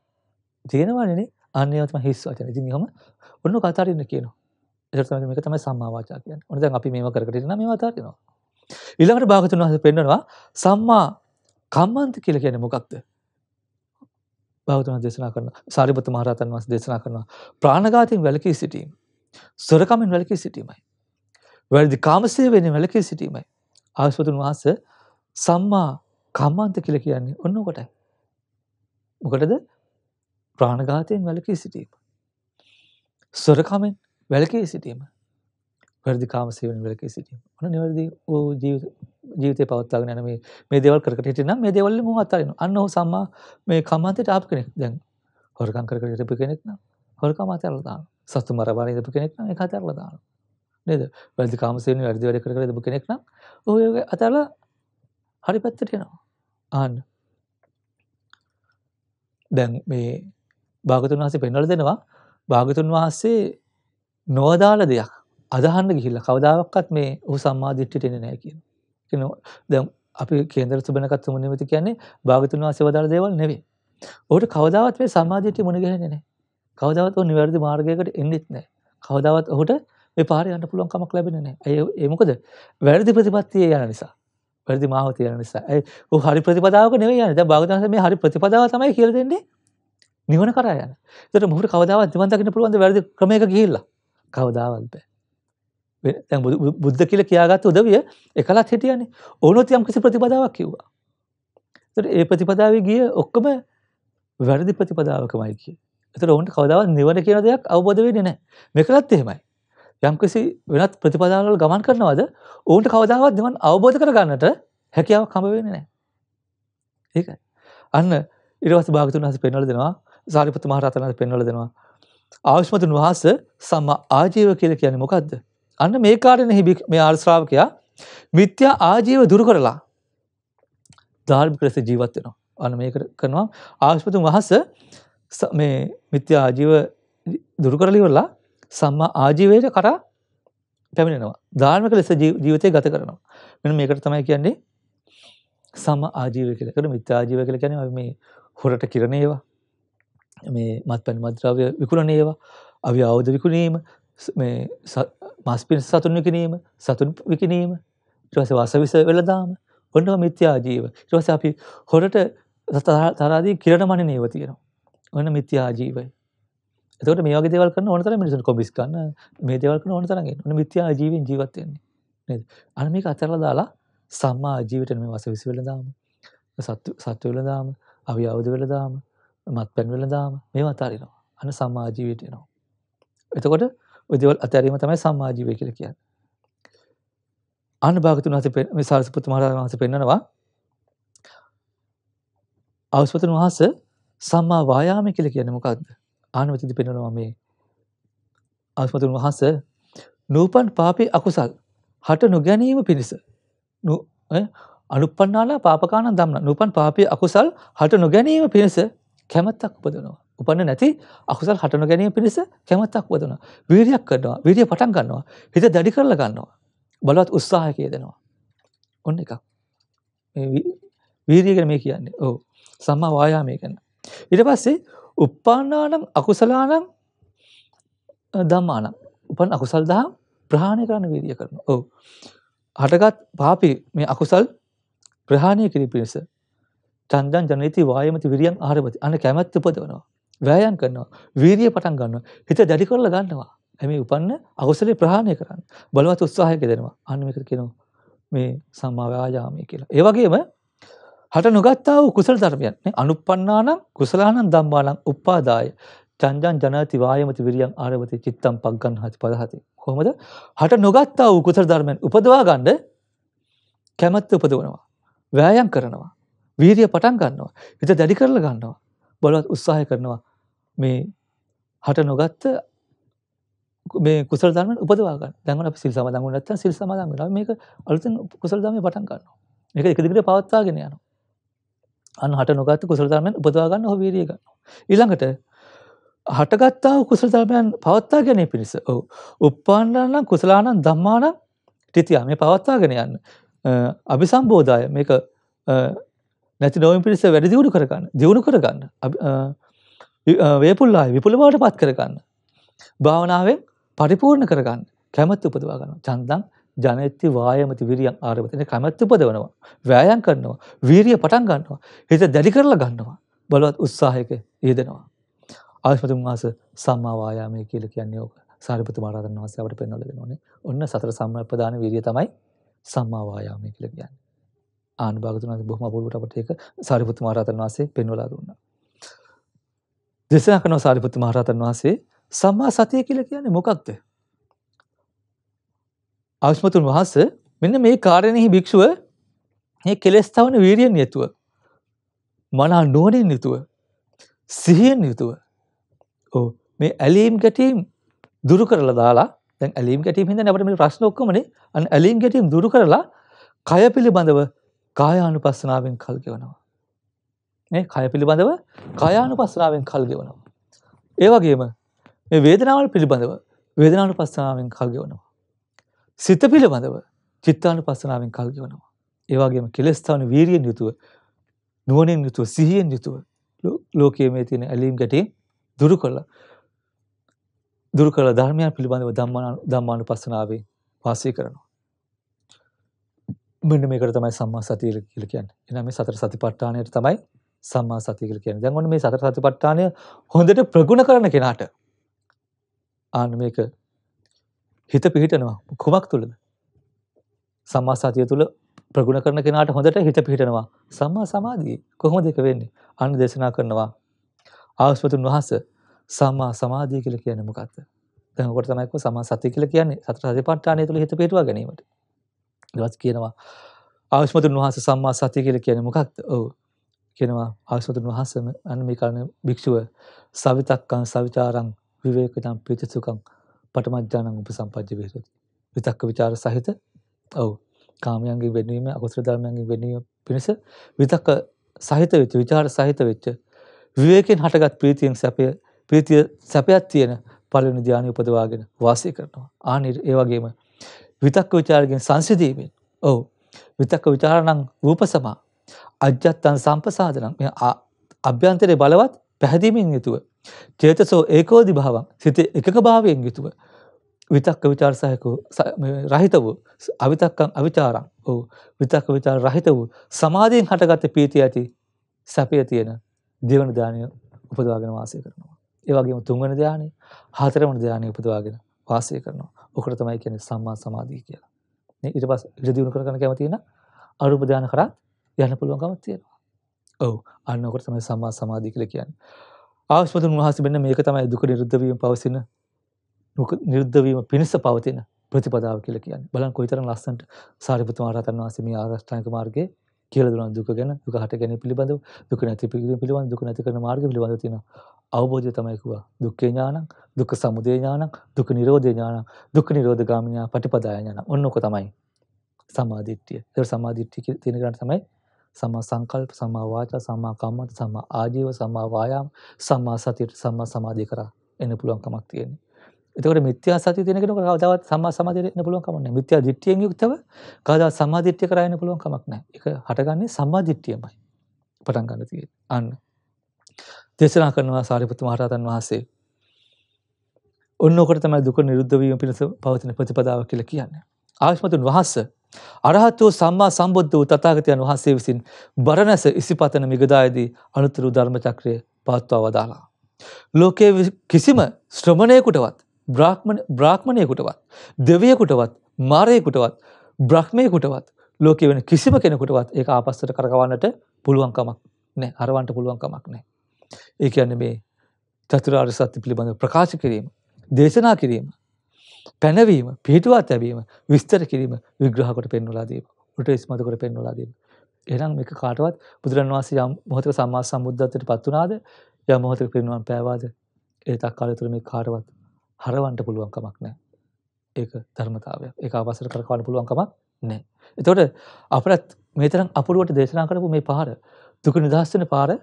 තියෙනවනේ අන්නේ තමයි හිස් වචන. ඉතින් එහෙම ඔන්න කතරින්න කියනවා. ඒක තමයි මේක තමයි සම්මා වාචා කියන්නේ. ඔන්න දැන් අපි මේව කර කර ඉන්නා මේව අතාරිනවා. ඊළඟට භාගතුන් වහන්සේ පෙන්නනවා සම්මා කම්මන්ත කියලා කියන්නේ මොකක්ද? භාගතුන් දේශනා කරනවා. සාරිපුත්ත මහ රහතන් වහන්සේ දේශනා කරනවා. ප්‍රාණඝාතයෙන් වැළකී සිටීම. සොරකමෙන් වැළකී සිටීමයි. වැරදි කාමසේවයෙන් වැළකී සිටීමයි. ආශිපතුන් වහන්සේ සම්මා කම්මන්ත කියලා කියන්නේ ඔන්න ඔකටයි. මොකටද? ප්‍රාණඝාතයෙන් වැළකී සිටීම. සොරකමෙන් වැළකී සිටීම. වැරදි කාම සේවනයෙන් වැළකී සිටීම. ඔන්න නිවැරදි ඕ ජීවිතේ පවත්වාගෙන යන මේ මේ දේවල් කර කර හිටින්නම් මේ දේවල් වලින් මම අත්හරිනවා. අන්න ඔහු සම්මා මේ කම්මන්තයට ආපු කෙනෙක්. දැන් හොරකම් කර කර හිටපු කෙනෙක් නම් හොරකම අතහැරලා දානවා. සතු මර බලන හිටපු කෙනෙක් නම් ඒක අතහැරලා දානවා. නේද? වැරදි කාම සේවනයෙන් වැරදි වැඩ කර කර හිටපු කෙනෙක් නම් ඔහු අතහැරලා හරි පැත්තට යනවා. ආන්න දැන් මේ භාගතුන් වහසේ පෙන්වල දෙනවා භාගතුන් වහන්සේ නොවදාල දෙයක් අදහන්න ගිහිල්ල කවදාවක්කත් මේ ඔහු සම්මාධිට්ටිට එන නෑ කියන කෙන දැම් අපි කේන්දර සුබනකත් මුනිමති කියන්නේ භාගතුන් වහසේ වදාළ දේවල් නෙවේ ඔහුට කවදාවත් මේ සම්මාධිට්ටි මුණගැහෙන්නේ නෑ කවදාවත් ඔහු නිවැරදි මාර්ගයකට එන්නෙත් නෑ කවදාවත් ඔහුට මේ පාරේ යන්න පුළුවන් කමක් ලැබෙන්නේ නෑ ඒ ඒ මොකද වැරදි ප්‍රතිපත්තියේ යන නිසා වැරදි මාවතය යන නිසා ඒ ඔහු හරි ප්‍රතිපදාවක නෙවෙයි යන්නේ දැන් භාගතුන් වහන්සේ මේ හරි ප්‍රතිපදාව තමයි කියලා දෙන්නේ නිවන කරා යන. ඒතර මොහුට කවදාවත් නිවන් දකින්න පුළුවන් ද වැරදි ක්‍රමයක ගිහිල්ලා? කවදාවත් බෑ. දැන් බුද්ධ කියලා කියාගත්ත උදවිය එකලත් හිටියනේ. ඕනොත් යම් කිසි ප්‍රතිපදාවක් කිව්වා. ඒතර ඒ ප්‍රතිපදාවේ ගිය ඔක්කොම වැරදි ප්‍රතිපදාවකමයි කියේ. ඒතර ඕන්ට කවදාවත් නිවන කියන දෙයක් අවබෝධ වෙන්නේ නැහැ. මේකලත් එහෙමයි. යම්කිසි වෙනත් ප්‍රතිපදාවල ගමන් කරනවද ඔවුන්ට කවදාවත් නිවන් අවබෝධ කරගන්නට හැකියාවක් හම්බ වෙන්නේ නැහැ. ඒකයි. අන්න ඊට පස්සේ භාගතුන් හස් පෙන්වලා දෙනවා සාරිපුත්ත මහ රහතන් පෙන්වලා දෙනවා. ආයුෂ්මතුන් වහන්සේ සම්මා ආජීව කියලා කියන්නේ මොකද්ද? අන්න මේ කාරණේ මේ ආර්ය ශ්‍රාවකයා මිත්‍යා ආජීව දුරු කරලා ධාර්මික ලෙස ජීවත් වෙනවා. අන්න මේක කරනවා ආයුෂ්මතුන් වහන්සේ මේ මිත්‍යා ආජීව දුරු කරලා ඉවරලා සම්මා ආජීවයට කරා පැමිණෙනවා. ධාර්මික ලෙස ජීවිතය ගත කරනවා. මෙන්න මේකට තමයි කියන්නේ සම ආජීවය කියලා. ඒකට මිත්‍යා ආජීවය කියලා කියන්නේ මේ හොරට කිරණ ඒවා. මේ මත්පැන් මද්‍රව්‍ය විකුණන ඒවා අවි ආයුධ විකුණීම මේ මස් පිණිස සතුන් විකිනීම සතුන් විකිනීම ඊට පස්සේ වාසවිස වෙලදාම ඔන්නම මිත්‍යා ජීව ඊට පස්සේ අපි හොරට තරහදී කිරණ මනින ඒවා තියෙනවා ඔන්න මිත්‍යා ජීවයි එතකොට මේ වගේ දේවල් කරන ඕන තරම් මිනිස්සුන්ට කොබිස් ගන්න මේ දේවල් කරන ඕන තරම් ඔන්න මිත්‍යා ජීවෙන් ජීවත් වෙන්නේ නේද අන්න මේක අතරලා දාලා සම්මා ජීවිතේ මේ වාසවිස වෙලදාම සත්තු සත්තු වෙලදාම අවි ආයුධ වෙලදාම මත්පැන් වෙළඳාම මේවා අතාරිනවා. අන්න සමාජීවයට එනවා. එතකොට ඔය දේවල් අතහැරීම තමයි සමාජීවය කියලා කියන්නේ. අන්න භාගතුන් වහන්සේ මේ සාරිපුත්ත මහ රහතන් වහන්සේ පෙන්නනවා අවස්පතන වහන්සේ සම්මා වායාම කියලා කියන්නේ මොකද්ද? ආන මෙතනදී පෙන්නනවා මේ අවස්පතන වහන්සේ නූපන් පාපී අකුසල් හට නොගැනීම පිණිස අනුපන්නාලා පාපකාන දම්න නූපන් පාපී අකුසල් හට නොගැනීම පිණිස කැමැත්තක් උපදනවා. උපන්න නැති අකුසල් හටනු ගැනීම පිණිස කැමැත්තක් උපදනවා. වීරියක් කරනවා. වීරිය පටන් ගන්නවා. හිත දැඩි කරලා ගන්නවා. බලවත් උත්සාහයක යෙදෙනවා. ඔන්න එකක්. මේ වීරිය ගැන මේ කියන්නේ. ඔව්. සම්මා වායාමය ගැන. ඊට පස්සේ uppānānaṁ akusalaanaṁ ධම්මානං. උපන් අකුසල් දහම් ප්‍රහාණය කරන්න වීරිය කරනවා. ඔව්. හටගත් පාපී මේ අකුසල් ප්‍රහාණය කිරීම පිණිස චන්දන් ජනේති වායමති විරියන් ආරභති. අන්න කැමැත්ත උපදවනවා. වෑයම් කරනවා. වීරිය පටන් ගන්නවා. හිත දැඩි කරලා ගන්නවා. හැම උපන්න අකුසලේ ප්‍රහාණය කරන්න. බලවත් උත්සාහයක දෙනවා. අන්න මේකට කියනවා මේ සම්මා වායාමයේ කියලා. ඒ වගේම හට නොගත්තා වූ කුසල ධර්මයන් නේ අනුප්පන්නානම් කුසලානම් ධම්මානම් උපාදාය චන්ජන් ජනති වායමති විරියං ආරවති චිත්තම් පග්ගන්හති පදහති කොහොමද හට නොගත්තා වූ කුසල ධර්මයන් උපදවා ගන්න කැමැත්ත උපදවනවා වෑයම් කරනවා වීරිය පටන් ගන්නවා. හිත දැඩි කරලා ගන්නවා. බලවත් උත්සාහය කරනවා මේ හට නොගත්ත මේ කුසල ධර්ම උපදවා ගන්න. දැන් අපි සිල් සමාදන් වුණා නැත්නම් සිල් සමාදන් වෙනවා. මේක අලුතෙන් කුසල ධර්මයේ පටන් ගන්නවා. මේක එක දිගට පවත්වාගෙන යනවා. අන්න හට නොගත්ත කුසල ධර්මයන් උපදවා ගන්න ඔහු වීරිය ගන්නවා. ඊළඟට හටගත්තා වූ කුසල ධර්මයන් පවත්වා ගැනීම පිණිස ඔව්. uppannana කුසලානං ධම්මානං තිතියා මේ පවත්වාගෙන යන්න. අභිසම්බෝධය මේක නැති නොවීම පිණිස වැඩ දියුණු කරගන්න දියුණු කරගන්න වේපුල්ලාය විපුලවට පත් කරගන්න භාවනාවෙන් පරිපූර්ණ කරගන්න කැමැත්ත උපදවා ගන්න චන්දන් ජනත්ති වායමති විරියන් ආරවතන කැමැත්ත උපදවනවා වෑයම් කරනවා වීරිය පටන් ගන්නවා හිත දැඩි කරලා ගන්නවා බලවත් උත්සාහයක යෙදෙනවා ආයස්මතුන් වහන්සේ සම්මා වායාමය කියලා කියන්නේ ඕක සාරිපුත්‍ර මහරහතන් වහන්සේ අපට පෙන්වලා දෙනෝනේ ඔන්න සතර සම්ප්‍රදාන වීරිය තමයි සම්මා වායාමය කියලා කියන්නේ ආනන්ද භාගතුන් වහන්සේ බොහොම අපූර්වට අපට ඒක සාරිපුත් මහ රහතන් වහන්සේ පෙන්වලා දුන්නා. දේශනා කරන සාරිපුත් මහ රහතන් වහන්සේ සම්මා සතිය කියලා කියන්නේ මොකක්ද? ආශ්මතුන් වහන්සේ මෙන්න මේ කාරණෙහි භික්ෂුව මේ කෙලෙස් තවන වීරියෙන් යුතුව මනා නුවණින් යුතුව සිහියෙන් යුතුව ඔව් මේ ඇලීම් ගැටීම් දුරු කරලා දාලා දැන් ඇලීම් ගැටීම් හින්දානේ අපිට මේ ප්‍රශ්න ඔක්කොමනේ අන්න ඇලීම් ගැටීම් දුරු කරලා කය පිළිබඳව කායානුපස්සනාවෙන් කල් ගෙවනවා. මේ කය පිළිබඳව කායානුපස්සනාවෙන් කල් ගෙවනවා. ඒ වගේම මේ වේදනාවල් පිළිබඳව වේදනානුපස්සනාවෙන් කල් ගෙවනවා. සිත පිළිබඳව චිත්තානුපස්සනාවෙන් කල් ගෙවනවා. ඒ වගේම කෙලෙස් තවන වීරියෙන් යුතුව නුවණින් යුතුව සිහියෙන් යුතුව ලෝකයේ මේ තියෙන ඇලීම් ගැටීම් දුරු කළා. දුරු කළ ධර්මයන් පිළිබඳව ධම්මානුපස්සනාවේ වාසය කරනවා. මෙන්න මේකට තමයි සම්මා සතිය කියලා කියන්නේ. එහෙනම් මේ සතර සතිපට්ඨානයට තමයි සම්මා සතිය කියලා කියන්නේ. දැන් ඔන්න මේ සතර සතිපට්ඨානය හොඳට ප්‍රගුණ කරන කෙනාට ආන්න මේක හිත පිහිටනවා. කුමක් තුලද? සම්මා සතිය තුල ප්‍රගුණ කරන කෙනාට හොඳට හිත පිහිටනවා. සම්මා සමාධිය කොහොමද ඒක වෙන්නේ? අන්න දේශනා කරනවා. ආස්වතුන් වහන්සේ සම්මා සමාධිය කියලා කියන්නේ මොකක්ද? දැන් ඔකට තමයි කො සම්මා සතිය කියලා කියන්නේ. සතර සතිපට්ඨානය තුල හිත පිහිටුවා ගැනීමට. ඊළඟට කියනවා ආයුෂ්මතුන් වහන්සේ සම්මා සතිය කියලා කියන්නේ මොකක්ද? ඔව්. කියනවා ආයුෂ්මතුන් වහන්සේම අන්න මේ කරන්නේ භික්ෂුව සවිතක්කං සවිචාරං විවේකණං ප්‍රීතිසුඛං පටමජ්ජානං උපසම්පජ්ජ විහෙරති. විතක්ක ਵਿਚාර සහිත ඔව් කාමයන්ගෙන් වෙනවීම අකුසල ධර්මයන්ගෙන් වෙනවීම පිණිස විතක්ක සහිත වෙච්ච විචාර සහිත වෙච්ච විවේකයෙන් හටගත් ප්‍රීතියෙන් සැපය ප්‍රීතිය සැපයක් තියෙන පළවෙනි ධානය උපදවාගෙන වාසය කරනවා. ආනිර් ඒ වගේම විතක්ක ਵਿਚාරකින් සංසිදීමෙන්. ඔව්. විතක්ක ਵਿਚාරණං රූප සමා. අජ්ජත්තං සම්පසාදනං. මේ අභ්‍යන්තරේ බලවත් පැහැදීමෙන් යුතුව. චේතසෝ ඒකෝදි භාවං. සිතේ එකක භාවයෙන් යුතුව. විතක්ක ਵਿਚාර සහකෝ රහිත වූ අවිතක්කං අවිචාරං. ඔව්. විතක්ක ਵਿਚාර රහිත වූ සමාධියෙන් හටගත් පීතිය ඇති සැපය තියෙන දෙවන ධානය උපදවාගෙන වාසය කරනවා. ඒ වගේම තුන්වන ධානය, හතරවන ධානය උපදවාගෙන වාසය කරනවා. ඔකට තමයි කියන්නේ සම්මා සමාධිය කියලා. නේ ඊට පස්සේ ඉර දිනු කරගන්න කැමති නම් අරූප ධානය කරා යන්න පුළුවන්කමක් තියෙනවා. ඔව් අන්න ඔකට තමයි සම්මා සමාධිය කියලා කියන්නේ. ආශ්‍රමතුන් වහන්සේ මෙන්න මේක තමයි දුක නිරුද්ධ වීම පවතින නිරුද්ධ වීම පිණිස පවතින ප්‍රතිපදාව කියලා කියන්නේ. බලන්න කොයිතරම් ලස්සනට සාරිපුත් මහ රහතන් වහන්සේ මේ ආරෂ්ඨාංග මාර්ගයේ කියලා දුන දුක ගැන දුක හට ගැනීම පිළිබඳව දුක නැති පිළිබඳව පිළිබඳව දුක නැති කරන මාර්ගය පිළිබඳව තියෙන අවබෝධය තමයි කිව්වා දුක්ඛේ ඥානං දුක්ඛ සමුදය ඥානං දුක්ඛ නිරෝධේ ඥානං දුක්ඛ නිරෝධ ගාමිනී පටිපදාය ඥානං ඔන්න ඔක තමයි සමාධිට්ඨිය ඒක සමාධිට්ඨිය තියෙන ගාන තමයි සම්මා සංකල්ප සම්මා වාචා සම්මා කම්මන්ත සම්මා ආජීව සම්මා වායාම සම්මා සතිය සම්මා සමාධිය කරා එන්න පුළුවන් කමක් තියෙන්නේ එතකොට මිත්‍යා සතිය තියෙන කෙනෙකුට කවදාවත් සම්මා සමාධියට එන්න පුළුවන් කමක් නැහැ. මිත්‍යා දිට්ඨියෙන් යුක්තව කවදාවත් සම්මා දිට්ඨිය කරා එන්න පුළුවන් කමක් නැහැ. ඒක හටගන්නේ සම්මා දිට්ඨියමයි. පටන් ගන්න තියෙන්නේ. අන්න. දේශනා කරනවා සාරිපුත් මහ රහතන් වහන්සේ. ඔන්නෝකට තමයි දුක නිරුද්ධ වීම පිණිස පවතින ප්‍රතිපදාව කියලා කියන්නේ. ආශ්මතුන් වහන්සේ අරහත් වූ සම්මා සම්බුද්ධ වූ තථාගතයන් වහන්සේ විසින් බරණැස ඉසිපතන මිගදායේදී අනුතර ධර්ම චක්‍රය පවත්වා වදාලා. ලෝකයේ කිසිම ශ්‍රමණයෙකුටවත් බ්‍රාහ්මණ බ්‍රාහ්මණයෙකුටවත් දෙවියෙකුටවත් මාරයෙකුටවත් බ්‍රහ්මයෙකුටවත් ලෝකේ වෙන කිසිම කෙනෙකුටවත් ඒක ආපස්සට කරකවන්නට පුළුවන් කමක් නැහැ. අරවන්ට පුළුවන් කමක් නැහැ. ඒ කියන්නේ මේ චතුරාර්ය සත්‍ය පිළිබඳව ප්‍රකාශ කිරීම, දේශනා කිරීම, පැනවීම, පිටුවා තැබීම, විස්තර කිරීම විග්‍රහ කොට පෙන්වලා දීම. උට ඉස්මතු කර පෙන්වලා දීම. එහෙනම් මේක කාටවත් බුදුරන් වහන්සේ යම් මොහොතක සම්මා සම්බුද්ධත්වයට පත් වුණාද? යම් මොහොතක පිරිනුවම් පෑවාද? ඒ තක්කාලය තුළ මේ කාටවත් හරවන්ට පුළුවන් කමක් නෑ. ඒක ධර්මතාවය. ඒක අවසර කර කවන්න පුළුවන් කමක් නෑ. එතකොට අපරත් මේතරම් අපුරුවට දේශනා කරපු මේ පාර දුක නිදහස් වෙන පාර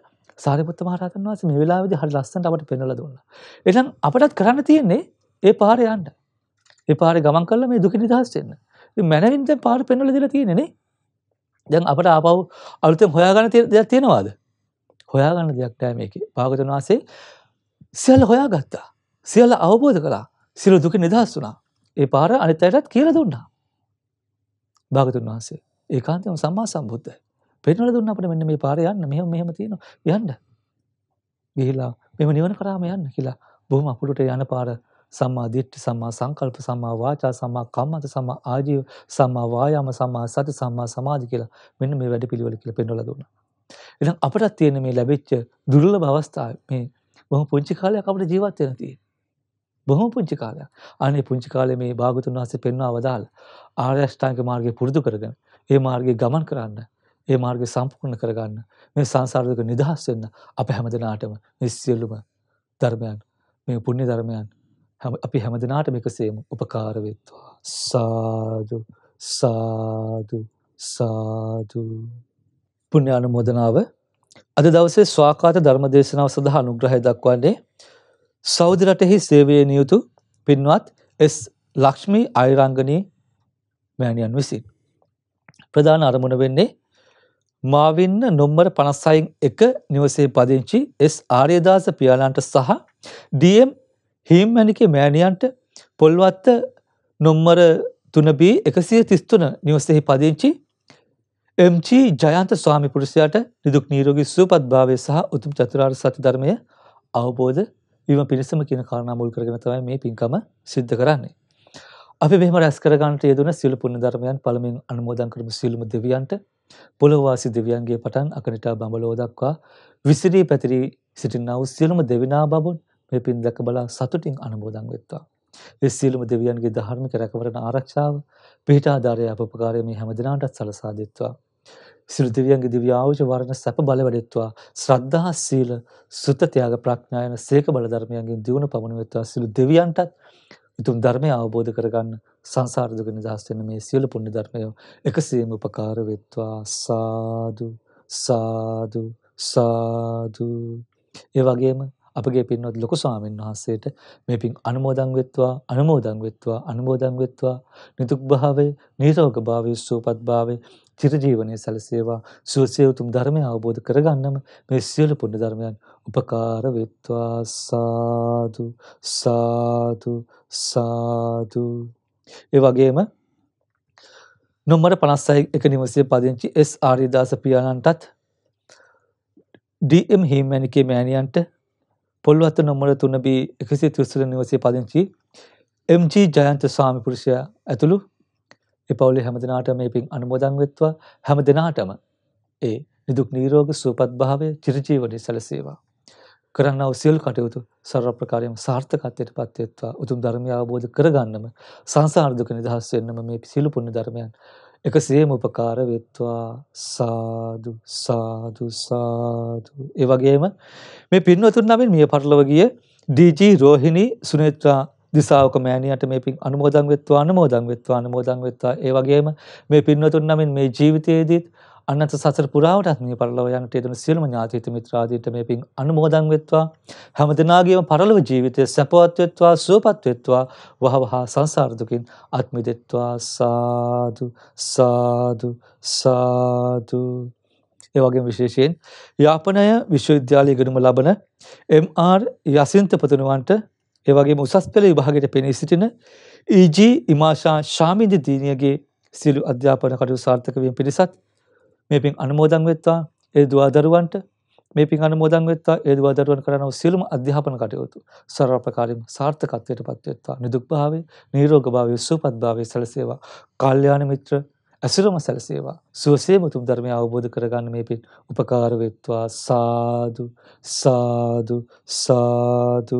සාරිපුත්ත මහ රහතන් වහන්සේ මේ වෙලාවේදී හරි ලස්සනට අපට පෙන්වලා දුන්නා. එහෙනම් අපටත් කරන්න තියෙන්නේ ඒ පාරේ යන්න. ඒ පාරේ ගමන් කරලා මේ දුක නිදහස් වෙන්න. ඉතින් මනවින් දැන් පාර පෙන්වලා දීලා තියෙන්නේ නේ. දැන් අපට ආපහු අලුතෙන් හොයාගන්න දෙයක් තියෙනවද? හොයාගන්න දෙයක් නැහැ මේකේ. භාගතුන් වහන්සේ සියල්ල හොයාගත්තා. සියල්ල අවබෝධ කලා සිරු දුක නිදහස් වුනා ඒ පාර අනිත් අයටත් කියල දුන්නා. භාගතුන් වහන්සේ ඒ කාන්තම සම්මා සම්බුද්ධයි පෙන්වල දුන්න අපට මෙන්න මේ පාර යන්න මෙහම මෙහම තියෙන යන්න ගිහිලා මෙම නිවන කරාම යන්න කියලා බොහම අපුරට යන පාර සම්මා දිට්ඨි සම්මා සංකල්ප සම්මා වාචා සම්මා කම්මන්ත සම්මා ආජීව සම්මා වායාම සම්මා සති සම්මා සමාධි කියලා මෙන්න මේ වැඩපිළිවෙල කියලා පෙන්වලා දුන්නා. එහෙනම් අපටත් තියෙන මේ ලැබිච්ච දුර්ලභ අවස්ථාව මේ බොහොම පුංචි කාලයක් අපිට ජීවත් වෙන තියෙන්නේ. බොහොම පුංචි කාලයක්. අනේ පුංචි කාලේ මේ භාගතුන් වහන්සේ පෙන්වා වදාළ ආර්ය අෂ්ටාංග මාර්ගය පුරුදු කරගෙන ඒ මාර්ගයේ ගමන් කරන්න, ඒ මාර්ගය සම්පූර්ණ කරගන්න, මේ සංසාර දුක නිදහස් වෙන්න අප හැමදෙනාටම මේ සියලුම ධර්මයන්, මේ පුණ්‍ය ධර්මයන් අපි හැමදෙනාටම එකසේම උපකාර වෙත්වා. සාදු සාදු සාදු පුණ්‍ය අනුමೋದනාව අද දවසේ ස්වාකාත ධර්ම දේශනාව සඳහා අනුග්‍රහය දක්වන්නේ සෞදි රටෙහි සේවයේ නියුතු පින්වත් එස් ලක්ෂ්මී අයරංගනී මෑණියන් විසින් ප්‍රධාන අරමුණ වෙන්නේ මාවින්න නොම්බර 56න් 1 නිවසේ පදිංචි එස් ආර්යදාස පියාණන්ට සහ ඩීඑම් හීම්මණිකේ මෑණියන්ට පොල්වත්ත නොම්බර 3B 133 නිවසේහි පදිංචි එම්ජී ජයන්ත ස්වාමි පුරුෂයාට නිදුක් නිරෝගී සුවපත් භාවය සහ උතුම් චතුරාර්ය සත්‍ය ධර්මය අවබෝධ වීම පිණිසම කියන කාරණා මුල් කරගෙන තමයි මේ පින්කම සිද්ධ කරන්නේ. අපි මෙහෙම රැස් කර ගන්නට යෙදුන සියලු පුණ්‍ය ධර්මයන් පළමුවෙන් අනුමෝදන් කරමු සියලුම දෙවියන්ට පොළොව වාසී දෙවියන්ගේ පටන් අකනිටා බඹලෝ දක්වා විසිරී පැතිරී සිටිනා වූ සියලුම දෙවිනා බබුන් මේ පින් දැක බලා සතුටින් අනුමෝදන් වෙත්වා. ඒ සියලුම දෙවියන්ගේ ධාර්මික රැකවරණ ආරක්ෂාව පිහිට ආධාරය අප උපකාරය මේ හැම දිනාටත් සලසා දෙත්වා. සිළු දෙවියන්ගේ දිව්‍ය ආයුෂ වර්ණ සැප බල වැඩෙත්වා ශ්‍රද්ධා සීල සුත ත්‍යාග ප්‍රඥා යන සීක බල ධර්මයන්ගෙන් දිනුන පමණ වෙත්වා සිළු දෙවියන්ටත් උතුම් ධර්මය අවබෝධ කරගන්න සංසාර දුක නිදහස් වෙන මේ සියලු පුණ්‍ය ධර්මය එකසේම උපකාර වෙත්වා සාදු සාදු සාදු ඒ වගේම අපගේ පින්වත් ලොකු ස්වාමීන් වහන්සේට මේ පින් අනුමෝදන් වෙත්වා අනුමෝදන් වෙත්වා අනුමෝදන් වෙත්වා නිදුක් භාවයේ නිරෝග භාවයේ සුවපත් භාවයේ චිරජීවනයේ සැලසේවා සුවසේ උතුම් ධර්මය අවබෝධ කරගන්නම මේ සියලු පුණ්‍ය ධර්මයන් උපකාර වෙත්වා සාදු සාදු සාදු ඒ වගේම නොම්බර 56 එක නිවසේ පදිංචි එස් ආරියදාස පියාණන්ටත් ඩී.එම්. හේමැනිකේ මෑණියන්ට පොල්වත්ත නොම්බර 3B 133 නිවසේ පදිංචි එම්.ජී. ජයන්ත ස්වාමි පුරුෂයා ඇතුළු ඒ පවුලේ හැමදෙනාට මේ පින් අනුමෝදන් වෙත්වා හැමදෙනාටම ඒ නිදුක් නිරෝගී සුවපත් භාවය චිරජීවනයේ සැලසේවා. කරන්නා වූ සියලු කටයුතු සර්ව ප්‍රකාරයෙන් සාර්ථකත්වයට පත් වෙත්වා උතුම් ධර්මය අවබෝධ කරගන්නම සංසාර දුක නිදහස් වෙන්නම මේ සියලු පුණ්‍ය ධර්මයන් එකසේම උපකාර වෙත්වා සාදු සාදු සාදු ඒ වගේම මේ පින්වතුන් නමින් මිය පරලොව ගිය ඩීජී රෝහිණී සුනේත්‍රා දිසාවක මෑණියට මේ පින් අනුමෝදන් වෙත්වා අනුමෝදන් වෙත්වා අනුමෝදන් වෙත්වා ඒ වගේම මේ පින්වතුන් නමින් මේ ජීවිතයේදීත් අනන්ත සසර පුරාවටත් මේ පරලොව යන්නට යෙදෙන සියලුම ඥාතිිත මිත්‍රාදීන්ට මේ පින් අනුමෝදන් වෙත්වා හැම දිනාගේම පරලොව ජීවිතය සැපවත් වෙත්වා සුවපත් වෙත්වා වහවහ සංසාර දුකින් අත් මිදෙත්වා සාදු සාදු සාදු ඒ වගේම විශේෂයෙන් යාපනය විශ්වවිද්‍යාලයේ ඉගෙනුම ලබන එම්.ආර්. යසින්ත පුතුණුවන්ට ඒ වගේම උසස් පෙළ විභාගයට පෙනී සිටින EG ඉමාෂා ශාමිද දීනියගේ සියලු අධ්‍යාපන කටයුතු සාර්ථක වීම පිණිසත් මේ පින් අනුමෝදන් වෙත්වා ඒ දුවා දරුවන්ට මේ පින් අනුමෝදන් වෙත්වා ඒ දුවා දරුවන් කරන සියලුම අධ්‍යාපන කටයුතු සර්ව ප්‍රකාරයෙන් සාර්ථකත්වයට පත් වෙත්වා නිදුක් භාවයේ නිරෝගී භාවයේ සුවපත් භාවයේ සැලසේවා කල්යාණ මිත්‍ර ඇසුරම සැලසේවා සුවසේ මුතුම් ධර්මය අවබෝධ කරගන්න මේ පින් උපකාර වෙත්වා සාදු සාදු සාදු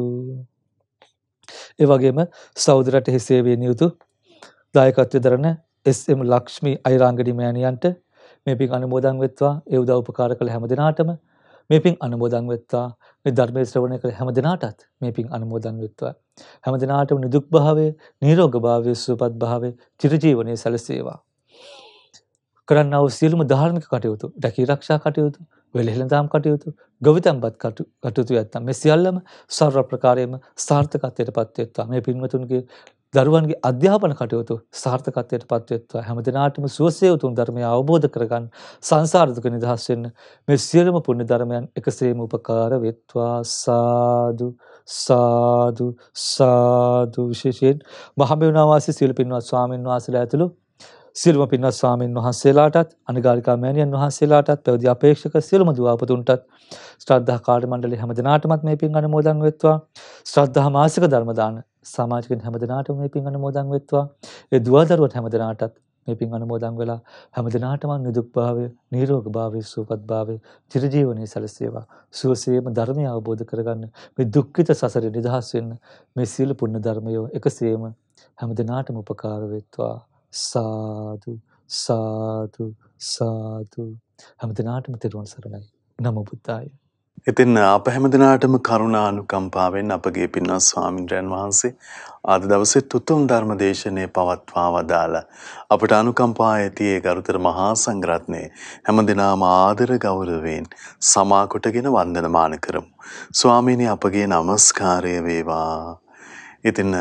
ඒ වගේම සෞදි රට හිසේවේ නියුතු දායකත්වය දරන එස්.එම්. ලක්ෂ්මී අයිරාංගඩි මෑණියන්ට මේ පින් අනුමෝදන් වෙත්වා ඒ උදව් උපකාර කළ හැම දිනාටම මේ පින් අනුමෝදන් වෙත්වා මේ ධර්මයේ ශ්‍රවණය කළ හැම දිනාටත් මේ පින් අනුමෝදන් වෙත්වා හැම දිනාටම නිදුක් භාවය නිරෝග භාවය සුවපත් භාවය චිරජීවනයේ සැලසේවා කරන්නා වූ සියලුම ධාර්මික කටයුතු රැකී ආරක්ෂා කටයුතු වෙළෙහෙළඳාම් කටයුතු, ගොවිතැන්පත් කටයුතු නැත්තම් මේ සියල්ලම සර්ව ප්‍රකාරයෙන්ම සාර්ථකත්වයට පත්වෙත්වා. මේ පින්වතුන්ගේ දරුවන්ගේ අධ්‍යාපන කටයුතු සාර්ථකත්වයට පත්වෙත්වා. හැම දිනාටම සුවසේ උතුම් ධර්මය අවබෝධ කරගන්න, සංසාර දුක නිදහස් වෙන්න මේ සියලුම පුණ්‍ය ධර්මයන් එකසේම උපකාර වෙත්වා. සාදු සාදු සාදු විශේෂයෙන් මහමෙවුනා වාසී සීල පින්වත් ස්වාමින් වහන්සේලා ඇතුළු සියලුම පින්වත් ස්වාමීන් වහන්සේලාටත් අනුගාരികා මෑණියන් වහන්සේලාටත් පැවිදි අපේක්ෂක සියලුම දුවාපතුන්ටත් ශ්‍රද්ධා කාර්ය මණ්ඩලයේ හැම දිනාටමත් මේ පින් අනුමෝදන් වෙත්වා ශ්‍රද්ධා මාසික ධර්ම දාන සමාජිකින් හැම දිනාටම මේ පින් අනුමෝදන් වෙත්වා ඒ දුවදරුවත් හැම දිනාටත් මේ පින් අනුමෝදන් වෙලා හැම දිනාටම නිදුක් භාවය නිරෝග භාවය සුවපත් භාවය චිරජීවනයේ සැලසේවා සුවසේම ධර්මය අවබෝධ කරගන්න මේ දුක්ඛිත සසරේ නිදහස් වෙන්න මේ සීල පුණ්‍ය ධර්මය එකසේම හැම දිනාටම උපකාර වෙත්වා සාදු සාදු සාදු හැම දිනාටම තෙරුවන් සරණයි නමෝ බුද්ධාය ඉතින් අප හැම දිනාටම කරුණානුකම්පාවෙන් අපගේ පින්වත් ස්වාමින්ද්‍රයන් වහන්සේ ආද දවසේ තුතුම් ධර්ම දේශනේ පවත්වා වදාළ අපට අනුකම්පා ඇති ඒ ගරුතර මහා සංඝරත්නයේ හැම දිනාම ආදර ගෞරවයෙන් සමා කොටගෙන වන්දනමාන කරමු ස්වාමීනි අපගේ নমස්කාරය වේවා ඉතින්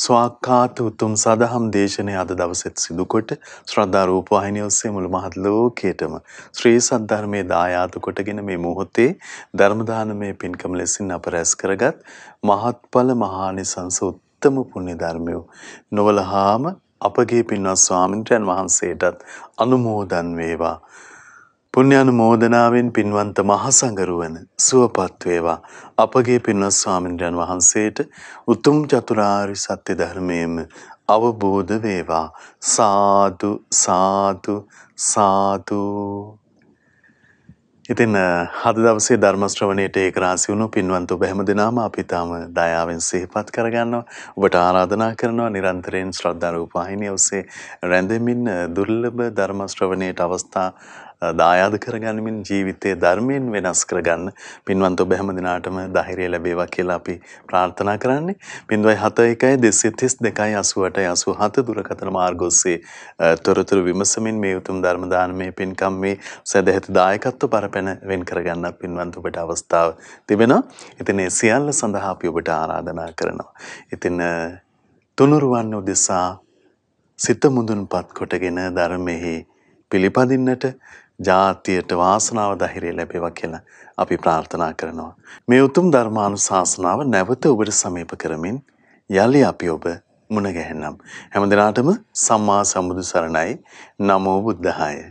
ස්වාක්කාත උතුම් සදහම් දේශනය අද දවසෙත් සිදුකොට ශ්‍රද්ධා රූපවාහිනිය ඔස්සේ මුළු මහත් ලෝකයටම ශ්‍රී සද්ධර්මයේ දායාද කොටගෙන මේ මොහොතේ ධර්ම දානමය පින්කම ලෙසින් අප රැස් කරගත් මහත්ඵල මහානිසංස උත්තම පුණ්‍ය ධර්මය නොවලහාම අපගේ පින්වත් ස්වාමින්ත්‍රයන් වහන්සේටත් අනුමෝදන් වේවා පුණ්‍යානුමෝදනාවෙන් පින්වන්ත මහසඟරුවන සුවපත් වේවා අපගේ පින්වත් ස්වාමින්ද්‍රයන් වහන්සේට උතුම් චතුරාර්ය සත්‍ය ධර්මයේම අවබෝධ වේවා සාදු සාදු සාදු ඉතින් හද දවසේ ධර්ම ශ්‍රවණයට ඒකරාශී වුණු පින්වන්ත ඔබ හැමදෙනාම අපි තාම දයාවෙන් සිහිපත් කරගන්නවා. ඔබට ආරාධනා කරනවා නිරන්තරයෙන් ශ්‍රද්ධා රූපවාහිනිය ඔස්සේ රැඳෙමින් දුර්ලභ ධර්ම ශ්‍රවණයට අවස්ථා දායාද කරගනිමින් ජීවිතයේ ධර්මයෙන් වෙනස් කරගන්න පින්වත් ඔබ හැම දිනාටම ධෛර්යය ලැබේවා කියලා අපි ප්‍රාර්ථනා කරන්නේ 071 232 88 87 දුරකථන මාර්ග ඔස්සේ තොරතුරු විමසමින් මේ උතුම් ධර්ම දානමය පින්කම් මේ සදැහැති දායකත්ව පරපැන වෙන් කරගන්න පින්වත් ඔබට අවස්ථාව තිබෙනවා. ඉතින් ඒ සියල්ල සඳහා අපි ඔබට ආරාධනා කරනවා. ඉතින් තුනුරුවන් උදෙසා සිත මුදුන්පත් කොටගෙන ධර්මෙහි පිළිපදින්නට ජාතියට වාසනාව ධෛර්යය ලැබේවා කියලා අපි ප්‍රාර්ථනා කරනවා. මේ උතුම් ධර්මානුශාසනාව නැවත ඔබට සමීප කරමින් යලි අපි ඔබ මුණ ගැහෙනම් හැම දිනාටම සම්මා සම්බුදු සරණයි නමෝ බුද්ධාය